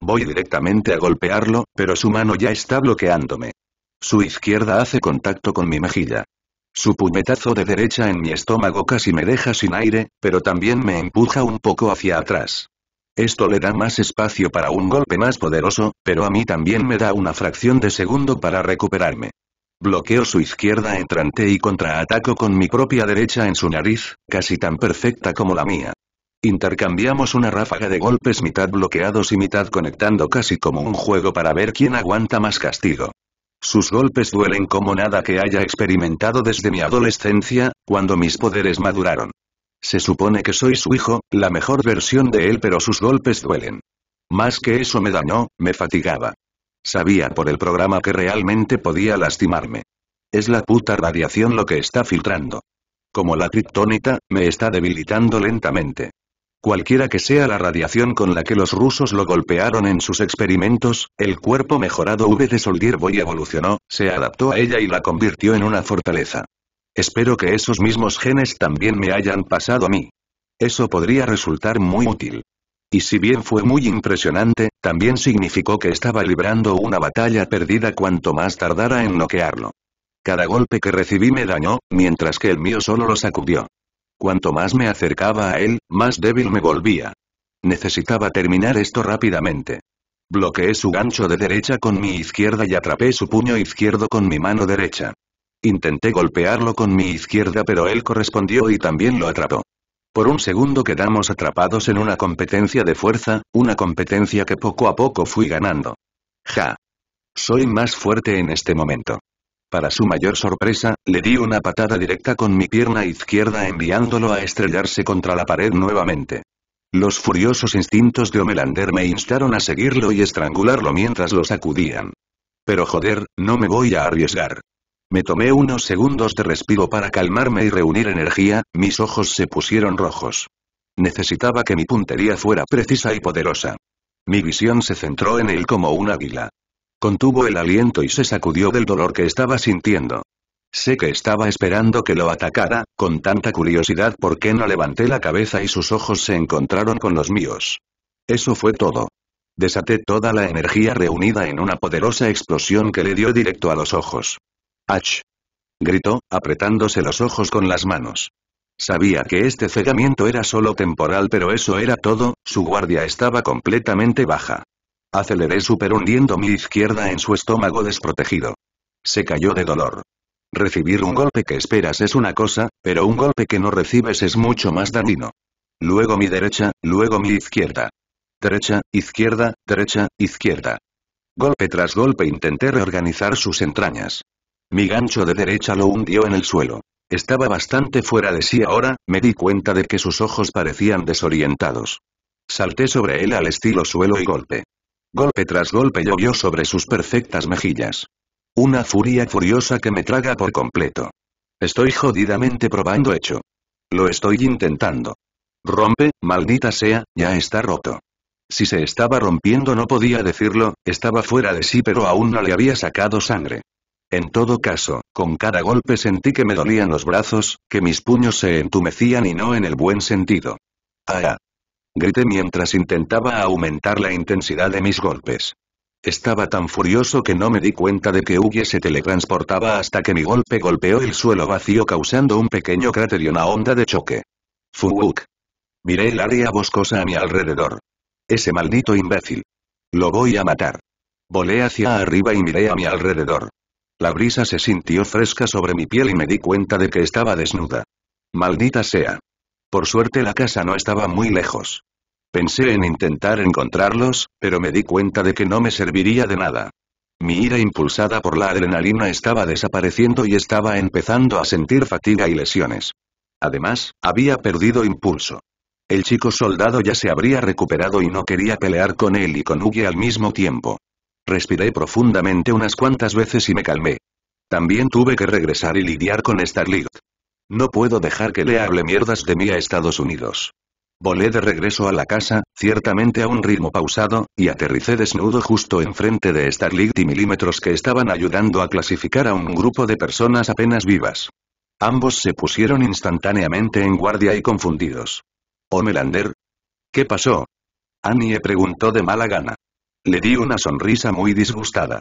Voy directamente a golpearlo, pero su mano ya está bloqueándome. Su izquierda hace contacto con mi mejilla. Su puñetazo de derecha en mi estómago casi me deja sin aire, pero también me empuja un poco hacia atrás. Esto le da más espacio para un golpe más poderoso, pero a mí también me da una fracción de segundo para recuperarme. Bloqueo su izquierda entrante y contraataco con mi propia derecha en su nariz, casi tan perfecta como la mía. Intercambiamos una ráfaga de golpes mitad bloqueados y mitad conectando casi como un juego para ver quién aguanta más castigo. Sus golpes duelen como nada que haya experimentado desde mi adolescencia, cuando mis poderes maduraron. Se supone que soy su hijo, la mejor versión de él pero sus golpes duelen. Más que eso me dañó, me fatigaba. Sabía por el programa que realmente podía lastimarme. Es la puta radiación lo que está filtrando. Como la kriptónita, me está debilitando lentamente. Cualquiera que sea la radiación con la que los rusos lo golpearon en sus experimentos, el cuerpo mejorado V de Boy evolucionó, se adaptó a ella y la convirtió en una fortaleza. Espero que esos mismos genes también me hayan pasado a mí. Eso podría resultar muy útil. Y si bien fue muy impresionante, también significó que estaba librando una batalla perdida cuanto más tardara en noquearlo. Cada golpe que recibí me dañó, mientras que el mío solo lo sacudió. Cuanto más me acercaba a él, más débil me volvía. Necesitaba terminar esto rápidamente. Bloqueé su gancho de derecha con mi izquierda y atrapé su puño izquierdo con mi mano derecha. Intenté golpearlo con mi izquierda pero él correspondió y también lo atrapó. Por un segundo quedamos atrapados en una competencia de fuerza, una competencia que poco a poco fui ganando. Ja. Soy más fuerte en este momento. Para su mayor sorpresa, le di una patada directa con mi pierna izquierda enviándolo a estrellarse contra la pared nuevamente. Los furiosos instintos de Homelander me instaron a seguirlo y estrangularlo mientras lo sacudían. Pero joder, no me voy a arriesgar. Me tomé unos segundos de respiro para calmarme y reunir energía, mis ojos se pusieron rojos. Necesitaba que mi puntería fuera precisa y poderosa. Mi visión se centró en él como un águila. Contuvo el aliento y se sacudió del dolor que estaba sintiendo. Sé que estaba esperando que lo atacara, con tanta curiosidad por qué no levanté la cabeza y sus ojos se encontraron con los míos. Eso fue todo. Desaté toda la energía reunida en una poderosa explosión que le dio directo a los ojos. H. Gritó, apretándose los ojos con las manos. Sabía que este cegamiento era solo temporal pero eso era todo, su guardia estaba completamente baja. Aceleré superhundiendo hundiendo mi izquierda en su estómago desprotegido. Se cayó de dolor. Recibir un golpe que esperas es una cosa, pero un golpe que no recibes es mucho más dañino. Luego mi derecha, luego mi izquierda. Derecha, izquierda, derecha, izquierda. Golpe tras golpe intenté reorganizar sus entrañas. Mi gancho de derecha lo hundió en el suelo. Estaba bastante fuera de sí ahora, me di cuenta de que sus ojos parecían desorientados. Salté sobre él al estilo suelo y golpe. Golpe tras golpe llovió sobre sus perfectas mejillas. Una furia furiosa que me traga por completo. Estoy jodidamente probando hecho. Lo estoy intentando. Rompe, maldita sea, ya está roto. Si se estaba rompiendo no podía decirlo, estaba fuera de sí pero aún no le había sacado sangre. En todo caso, con cada golpe sentí que me dolían los brazos, que mis puños se entumecían y no en el buen sentido. ¡Ah! Grité mientras intentaba aumentar la intensidad de mis golpes. Estaba tan furioso que no me di cuenta de que Uge se teletransportaba hasta que mi golpe golpeó el suelo vacío causando un pequeño cráter y una onda de choque. Fuuk. Miré el área boscosa a mi alrededor. Ese maldito imbécil. Lo voy a matar. Volé hacia arriba y miré a mi alrededor. La brisa se sintió fresca sobre mi piel y me di cuenta de que estaba desnuda. Maldita sea. Por suerte la casa no estaba muy lejos. Pensé en intentar encontrarlos, pero me di cuenta de que no me serviría de nada. Mi ira impulsada por la adrenalina estaba desapareciendo y estaba empezando a sentir fatiga y lesiones. Además, había perdido impulso. El chico soldado ya se habría recuperado y no quería pelear con él y con Uggie al mismo tiempo. Respiré profundamente unas cuantas veces y me calmé. También tuve que regresar y lidiar con Starlight. No puedo dejar que le hable mierdas de mí a Estados Unidos. Volé de regreso a la casa, ciertamente a un ritmo pausado, y aterricé desnudo justo enfrente de Starlight y milímetros que estaban ayudando a clasificar a un grupo de personas apenas vivas. Ambos se pusieron instantáneamente en guardia y confundidos. ¿Homelander? Oh, ¿Qué pasó? Annie preguntó de mala gana. Le di una sonrisa muy disgustada.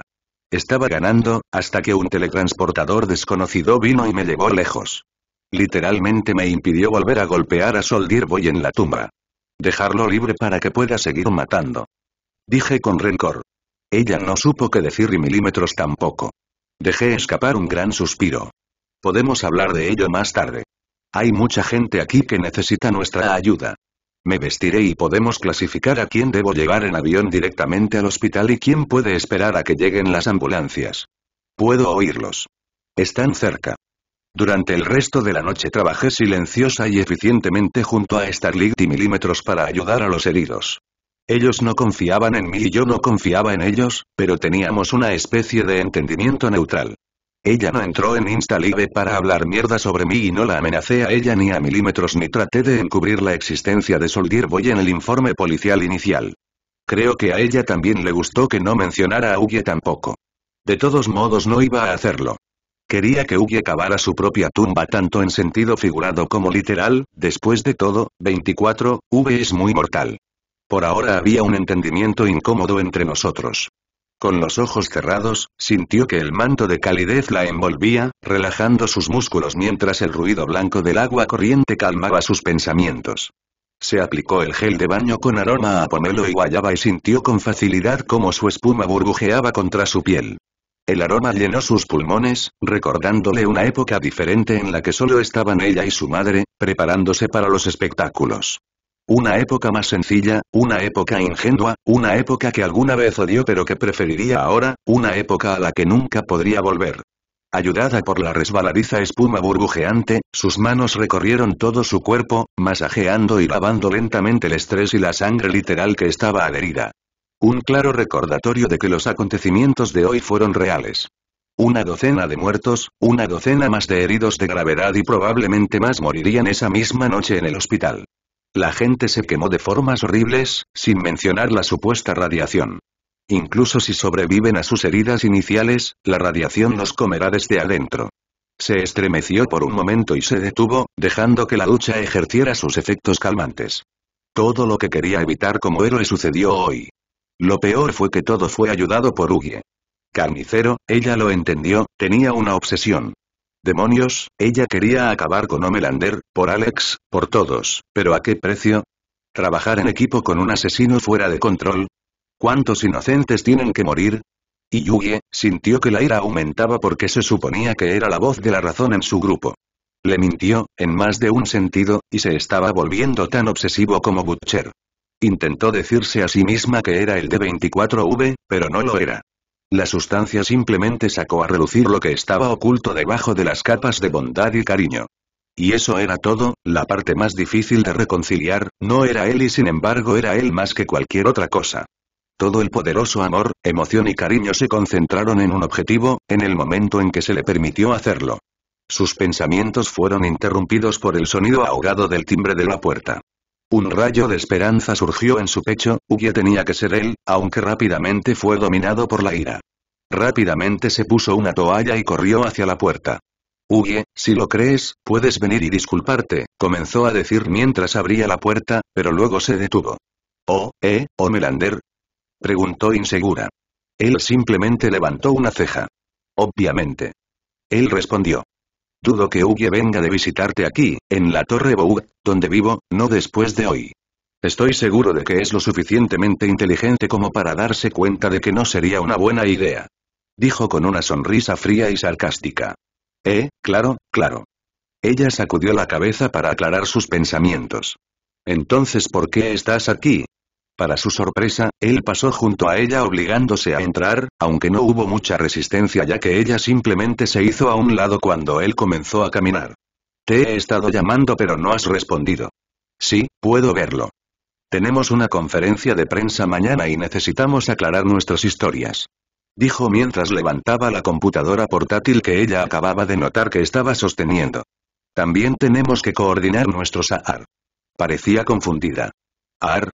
Estaba ganando, hasta que un teletransportador desconocido vino y me llevó lejos. Literalmente me impidió volver a golpear a Soldier Boy en la tumba. Dejarlo libre para que pueda seguir matando. Dije con rencor. Ella no supo qué decir y milímetros tampoco. Dejé escapar un gran suspiro. Podemos hablar de ello más tarde. Hay mucha gente aquí que necesita nuestra ayuda. Me vestiré y podemos clasificar a quién debo llevar en avión directamente al hospital y quién puede esperar a que lleguen las ambulancias. Puedo oírlos. Están cerca. Durante el resto de la noche trabajé silenciosa y eficientemente junto a Starlight y Milímetros para ayudar a los heridos. Ellos no confiaban en mí y yo no confiaba en ellos, pero teníamos una especie de entendimiento neutral. Ella no entró en Instalive para hablar mierda sobre mí y no la amenacé a ella ni a milímetros ni traté de encubrir la existencia de Soldier Boy en el informe policial inicial. Creo que a ella también le gustó que no mencionara a Uye tampoco. De todos modos no iba a hacerlo. Quería que Huye cavara su propia tumba tanto en sentido figurado como literal, después de todo, 24, V es muy mortal. Por ahora había un entendimiento incómodo entre nosotros. Con los ojos cerrados, sintió que el manto de calidez la envolvía, relajando sus músculos mientras el ruido blanco del agua corriente calmaba sus pensamientos. Se aplicó el gel de baño con aroma a pomelo y guayaba y sintió con facilidad cómo su espuma burbujeaba contra su piel. El aroma llenó sus pulmones, recordándole una época diferente en la que solo estaban ella y su madre, preparándose para los espectáculos. Una época más sencilla, una época ingenua, una época que alguna vez odió pero que preferiría ahora, una época a la que nunca podría volver. Ayudada por la resbaladiza espuma burbujeante, sus manos recorrieron todo su cuerpo, masajeando y lavando lentamente el estrés y la sangre literal que estaba adherida. Un claro recordatorio de que los acontecimientos de hoy fueron reales. Una docena de muertos, una docena más de heridos de gravedad y probablemente más morirían esa misma noche en el hospital. La gente se quemó de formas horribles, sin mencionar la supuesta radiación. Incluso si sobreviven a sus heridas iniciales, la radiación los comerá desde adentro. Se estremeció por un momento y se detuvo, dejando que la lucha ejerciera sus efectos calmantes. Todo lo que quería evitar como héroe sucedió hoy. Lo peor fue que todo fue ayudado por Ugie. Carnicero, ella lo entendió, tenía una obsesión. Demonios, ella quería acabar con Homelander, por Alex, por todos, pero ¿a qué precio? ¿Trabajar en equipo con un asesino fuera de control? ¿Cuántos inocentes tienen que morir? Y Yugi sintió que la ira aumentaba porque se suponía que era la voz de la razón en su grupo. Le mintió, en más de un sentido, y se estaba volviendo tan obsesivo como Butcher. Intentó decirse a sí misma que era el de 24V, pero no lo era. La sustancia simplemente sacó a relucir lo que estaba oculto debajo de las capas de bondad y cariño. Y eso era todo, la parte más difícil de reconciliar, no era él y sin embargo era él más que cualquier otra cosa. Todo el poderoso amor, emoción y cariño se concentraron en un objetivo, en el momento en que se le permitió hacerlo. Sus pensamientos fueron interrumpidos por el sonido ahogado del timbre de la puerta. Un rayo de esperanza surgió en su pecho, Uye tenía que ser él, aunque rápidamente fue dominado por la ira. Rápidamente se puso una toalla y corrió hacia la puerta. Huye, si lo crees, puedes venir y disculparte, comenzó a decir mientras abría la puerta, pero luego se detuvo. ¿Oh, eh, oh Melander? Preguntó insegura. Él simplemente levantó una ceja. Obviamente. Él respondió dudo que Huye venga de visitarte aquí, en la Torre Boug, donde vivo, no después de hoy. Estoy seguro de que es lo suficientemente inteligente como para darse cuenta de que no sería una buena idea. Dijo con una sonrisa fría y sarcástica. Eh, claro, claro. Ella sacudió la cabeza para aclarar sus pensamientos. Entonces ¿por qué estás aquí? Para su sorpresa, él pasó junto a ella obligándose a entrar, aunque no hubo mucha resistencia ya que ella simplemente se hizo a un lado cuando él comenzó a caminar. Te he estado llamando pero no has respondido. Sí, puedo verlo. Tenemos una conferencia de prensa mañana y necesitamos aclarar nuestras historias. Dijo mientras levantaba la computadora portátil que ella acababa de notar que estaba sosteniendo. También tenemos que coordinar nuestros AR. Parecía confundida. AR,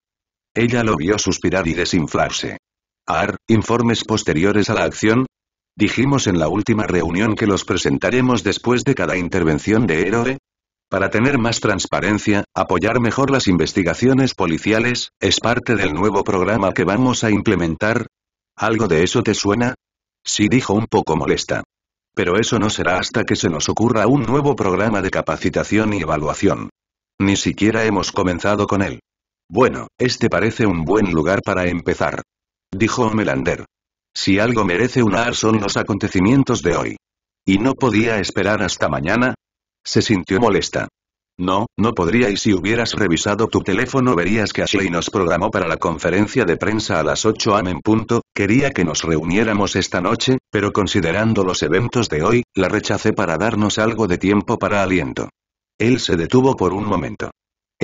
ella lo vio suspirar y desinflarse. AR, informes posteriores a la acción. Dijimos en la última reunión que los presentaremos después de cada intervención de héroe. Para tener más transparencia, apoyar mejor las investigaciones policiales, es parte del nuevo programa que vamos a implementar. ¿Algo de eso te suena? Sí dijo un poco molesta. Pero eso no será hasta que se nos ocurra un nuevo programa de capacitación y evaluación. Ni siquiera hemos comenzado con él. Bueno, este parece un buen lugar para empezar. Dijo Melander. Si algo merece un ar son los acontecimientos de hoy. ¿Y no podía esperar hasta mañana? Se sintió molesta. No, no podría y si hubieras revisado tu teléfono verías que Ashley nos programó para la conferencia de prensa a las 8 am en punto, quería que nos reuniéramos esta noche, pero considerando los eventos de hoy, la rechacé para darnos algo de tiempo para aliento. Él se detuvo por un momento.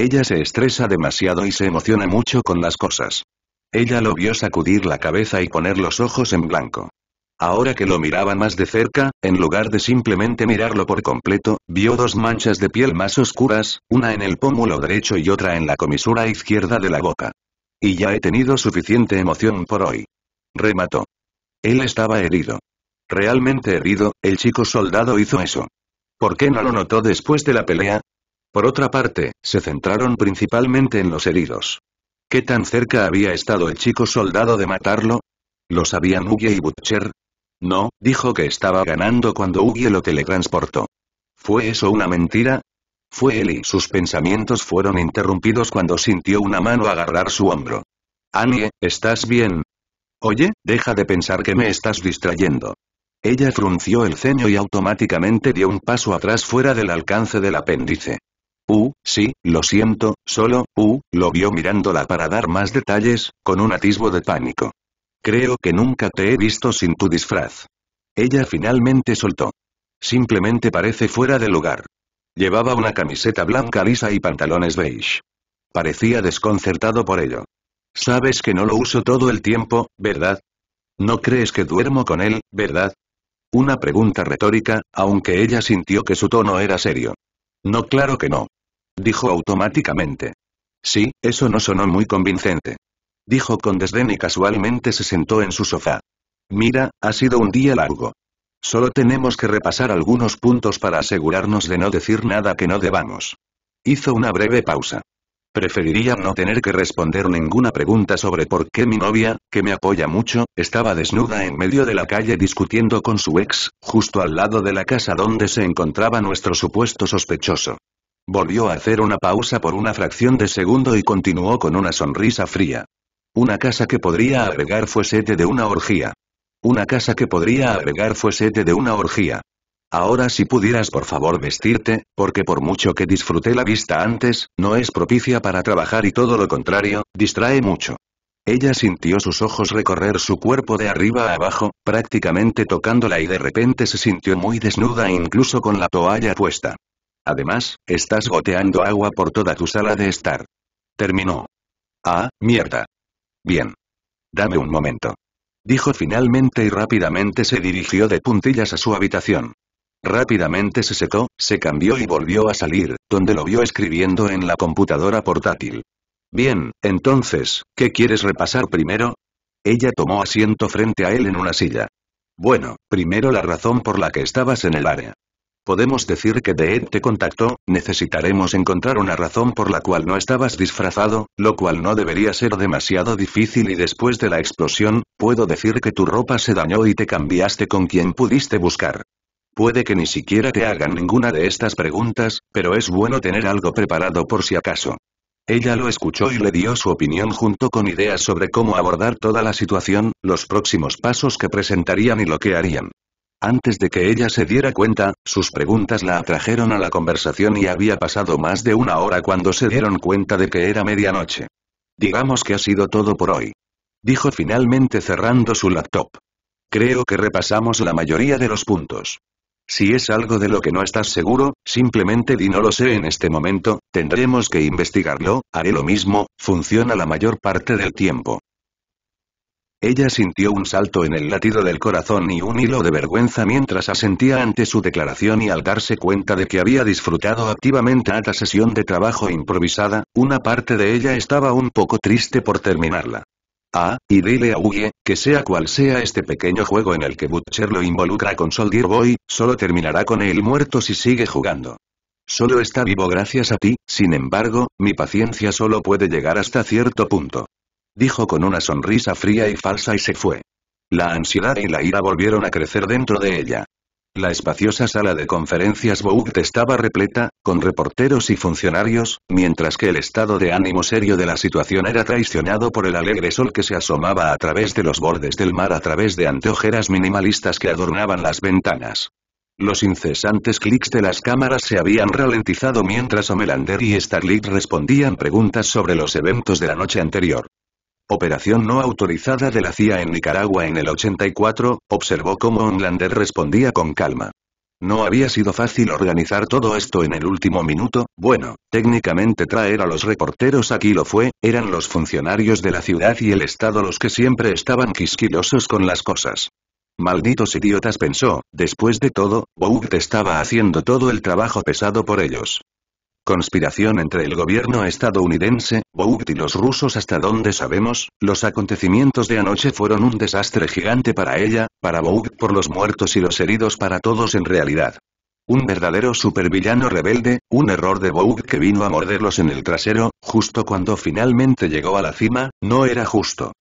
Ella se estresa demasiado y se emociona mucho con las cosas. Ella lo vio sacudir la cabeza y poner los ojos en blanco. Ahora que lo miraba más de cerca, en lugar de simplemente mirarlo por completo, vio dos manchas de piel más oscuras, una en el pómulo derecho y otra en la comisura izquierda de la boca. Y ya he tenido suficiente emoción por hoy. Remató. Él estaba herido. Realmente herido, el chico soldado hizo eso. ¿Por qué no lo notó después de la pelea? Por otra parte, se centraron principalmente en los heridos. ¿Qué tan cerca había estado el chico soldado de matarlo? ¿Lo sabían Ugye y Butcher? No, dijo que estaba ganando cuando Uggie lo teletransportó. ¿Fue eso una mentira? Fue él y sus pensamientos fueron interrumpidos cuando sintió una mano agarrar su hombro. Annie, ¿estás bien? Oye, deja de pensar que me estás distrayendo. Ella frunció el ceño y automáticamente dio un paso atrás fuera del alcance del apéndice. Uh, sí, lo siento, solo, uh, lo vio mirándola para dar más detalles, con un atisbo de pánico. Creo que nunca te he visto sin tu disfraz. Ella finalmente soltó. Simplemente parece fuera de lugar. Llevaba una camiseta blanca lisa y pantalones beige. Parecía desconcertado por ello. Sabes que no lo uso todo el tiempo, ¿verdad? No crees que duermo con él, ¿verdad? Una pregunta retórica, aunque ella sintió que su tono era serio. No claro que no dijo automáticamente. Sí, eso no sonó muy convincente. Dijo con desdén y casualmente se sentó en su sofá. Mira, ha sido un día largo. Solo tenemos que repasar algunos puntos para asegurarnos de no decir nada que no debamos. Hizo una breve pausa. Preferiría no tener que responder ninguna pregunta sobre por qué mi novia, que me apoya mucho, estaba desnuda en medio de la calle discutiendo con su ex, justo al lado de la casa donde se encontraba nuestro supuesto sospechoso. Volvió a hacer una pausa por una fracción de segundo y continuó con una sonrisa fría. Una casa que podría agregar fue sede de una orgía. Una casa que podría agregar fue sede de una orgía. Ahora si pudieras por favor vestirte, porque por mucho que disfruté la vista antes, no es propicia para trabajar y todo lo contrario, distrae mucho. Ella sintió sus ojos recorrer su cuerpo de arriba a abajo, prácticamente tocándola y de repente se sintió muy desnuda incluso con la toalla puesta. Además, estás goteando agua por toda tu sala de estar. Terminó. Ah, mierda. Bien. Dame un momento. Dijo finalmente y rápidamente se dirigió de puntillas a su habitación. Rápidamente se secó, se cambió y volvió a salir, donde lo vio escribiendo en la computadora portátil. Bien, entonces, ¿qué quieres repasar primero? Ella tomó asiento frente a él en una silla. Bueno, primero la razón por la que estabas en el área podemos decir que de te contactó, necesitaremos encontrar una razón por la cual no estabas disfrazado, lo cual no debería ser demasiado difícil y después de la explosión, puedo decir que tu ropa se dañó y te cambiaste con quien pudiste buscar. Puede que ni siquiera te hagan ninguna de estas preguntas, pero es bueno tener algo preparado por si acaso. Ella lo escuchó y le dio su opinión junto con ideas sobre cómo abordar toda la situación, los próximos pasos que presentarían y lo que harían. Antes de que ella se diera cuenta, sus preguntas la atrajeron a la conversación y había pasado más de una hora cuando se dieron cuenta de que era medianoche. Digamos que ha sido todo por hoy. Dijo finalmente cerrando su laptop. Creo que repasamos la mayoría de los puntos. Si es algo de lo que no estás seguro, simplemente di no lo sé en este momento, tendremos que investigarlo, haré lo mismo, funciona la mayor parte del tiempo. Ella sintió un salto en el latido del corazón y un hilo de vergüenza mientras asentía ante su declaración y al darse cuenta de que había disfrutado activamente a la sesión de trabajo improvisada, una parte de ella estaba un poco triste por terminarla. Ah, y dile a Uye, que sea cual sea este pequeño juego en el que Butcher lo involucra con Soldier Boy, solo terminará con él muerto si sigue jugando. Solo está vivo gracias a ti, sin embargo, mi paciencia solo puede llegar hasta cierto punto dijo con una sonrisa fría y falsa y se fue. La ansiedad y la ira volvieron a crecer dentro de ella. La espaciosa sala de conferencias Vogue estaba repleta, con reporteros y funcionarios, mientras que el estado de ánimo serio de la situación era traicionado por el alegre sol que se asomaba a través de los bordes del mar a través de anteojeras minimalistas que adornaban las ventanas. Los incesantes clics de las cámaras se habían ralentizado mientras Omelander y Starlit respondían preguntas sobre los eventos de la noche anterior. Operación no autorizada de la CIA en Nicaragua en el 84, observó cómo Onlander respondía con calma. No había sido fácil organizar todo esto en el último minuto, bueno, técnicamente traer a los reporteros aquí lo fue, eran los funcionarios de la ciudad y el Estado los que siempre estaban quisquilosos con las cosas. Malditos idiotas pensó, después de todo, Bougd estaba haciendo todo el trabajo pesado por ellos conspiración entre el gobierno estadounidense, Vogue y los rusos hasta donde sabemos, los acontecimientos de anoche fueron un desastre gigante para ella, para Vogue por los muertos y los heridos para todos en realidad. Un verdadero supervillano rebelde, un error de Vogue que vino a morderlos en el trasero, justo cuando finalmente llegó a la cima, no era justo.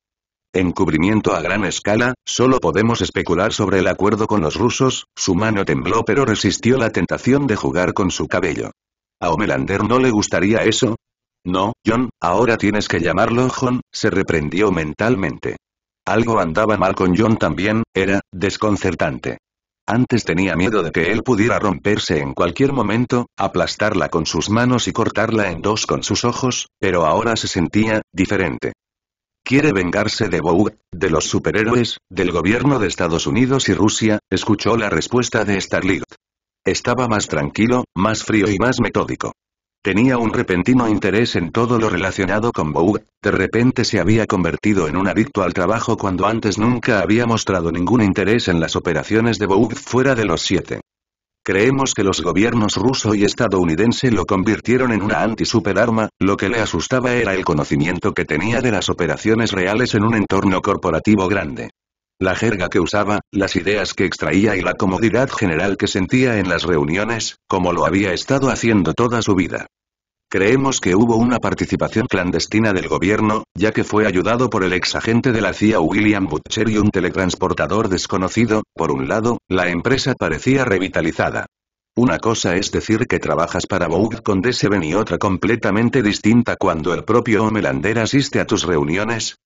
Encubrimiento a gran escala, solo podemos especular sobre el acuerdo con los rusos, su mano tembló pero resistió la tentación de jugar con su cabello. ¿A Homelander no le gustaría eso? No, John, ahora tienes que llamarlo John, se reprendió mentalmente. Algo andaba mal con John también, era, desconcertante. Antes tenía miedo de que él pudiera romperse en cualquier momento, aplastarla con sus manos y cortarla en dos con sus ojos, pero ahora se sentía, diferente. Quiere vengarse de Bou, de los superhéroes, del gobierno de Estados Unidos y Rusia, escuchó la respuesta de Starlight. Estaba más tranquilo, más frío y más metódico. Tenía un repentino interés en todo lo relacionado con Boug, de repente se había convertido en un adicto al trabajo cuando antes nunca había mostrado ningún interés en las operaciones de Boug fuera de los siete. Creemos que los gobiernos ruso y estadounidense lo convirtieron en una anti-superarma, lo que le asustaba era el conocimiento que tenía de las operaciones reales en un entorno corporativo grande. La jerga que usaba, las ideas que extraía y la comodidad general que sentía en las reuniones, como lo había estado haciendo toda su vida. Creemos que hubo una participación clandestina del gobierno, ya que fue ayudado por el ex agente de la CIA William Butcher y un teletransportador desconocido, por un lado, la empresa parecía revitalizada. Una cosa es decir que trabajas para Vogue con D7 y otra completamente distinta cuando el propio Homelander asiste a tus reuniones,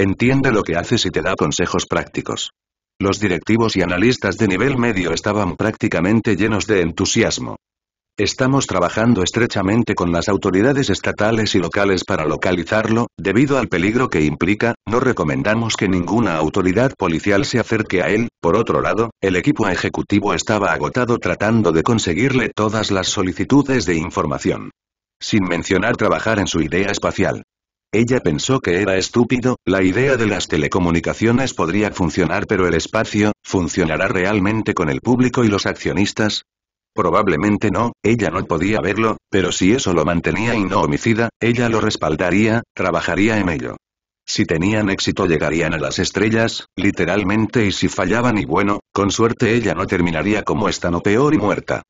Entiende lo que haces y te da consejos prácticos. Los directivos y analistas de nivel medio estaban prácticamente llenos de entusiasmo. Estamos trabajando estrechamente con las autoridades estatales y locales para localizarlo, debido al peligro que implica, no recomendamos que ninguna autoridad policial se acerque a él, por otro lado, el equipo ejecutivo estaba agotado tratando de conseguirle todas las solicitudes de información. Sin mencionar trabajar en su idea espacial. Ella pensó que era estúpido, la idea de las telecomunicaciones podría funcionar pero el espacio, ¿funcionará realmente con el público y los accionistas? Probablemente no, ella no podía verlo, pero si eso lo mantenía y no homicida, ella lo respaldaría, trabajaría en ello. Si tenían éxito llegarían a las estrellas, literalmente y si fallaban y bueno, con suerte ella no terminaría como esta no peor y muerta.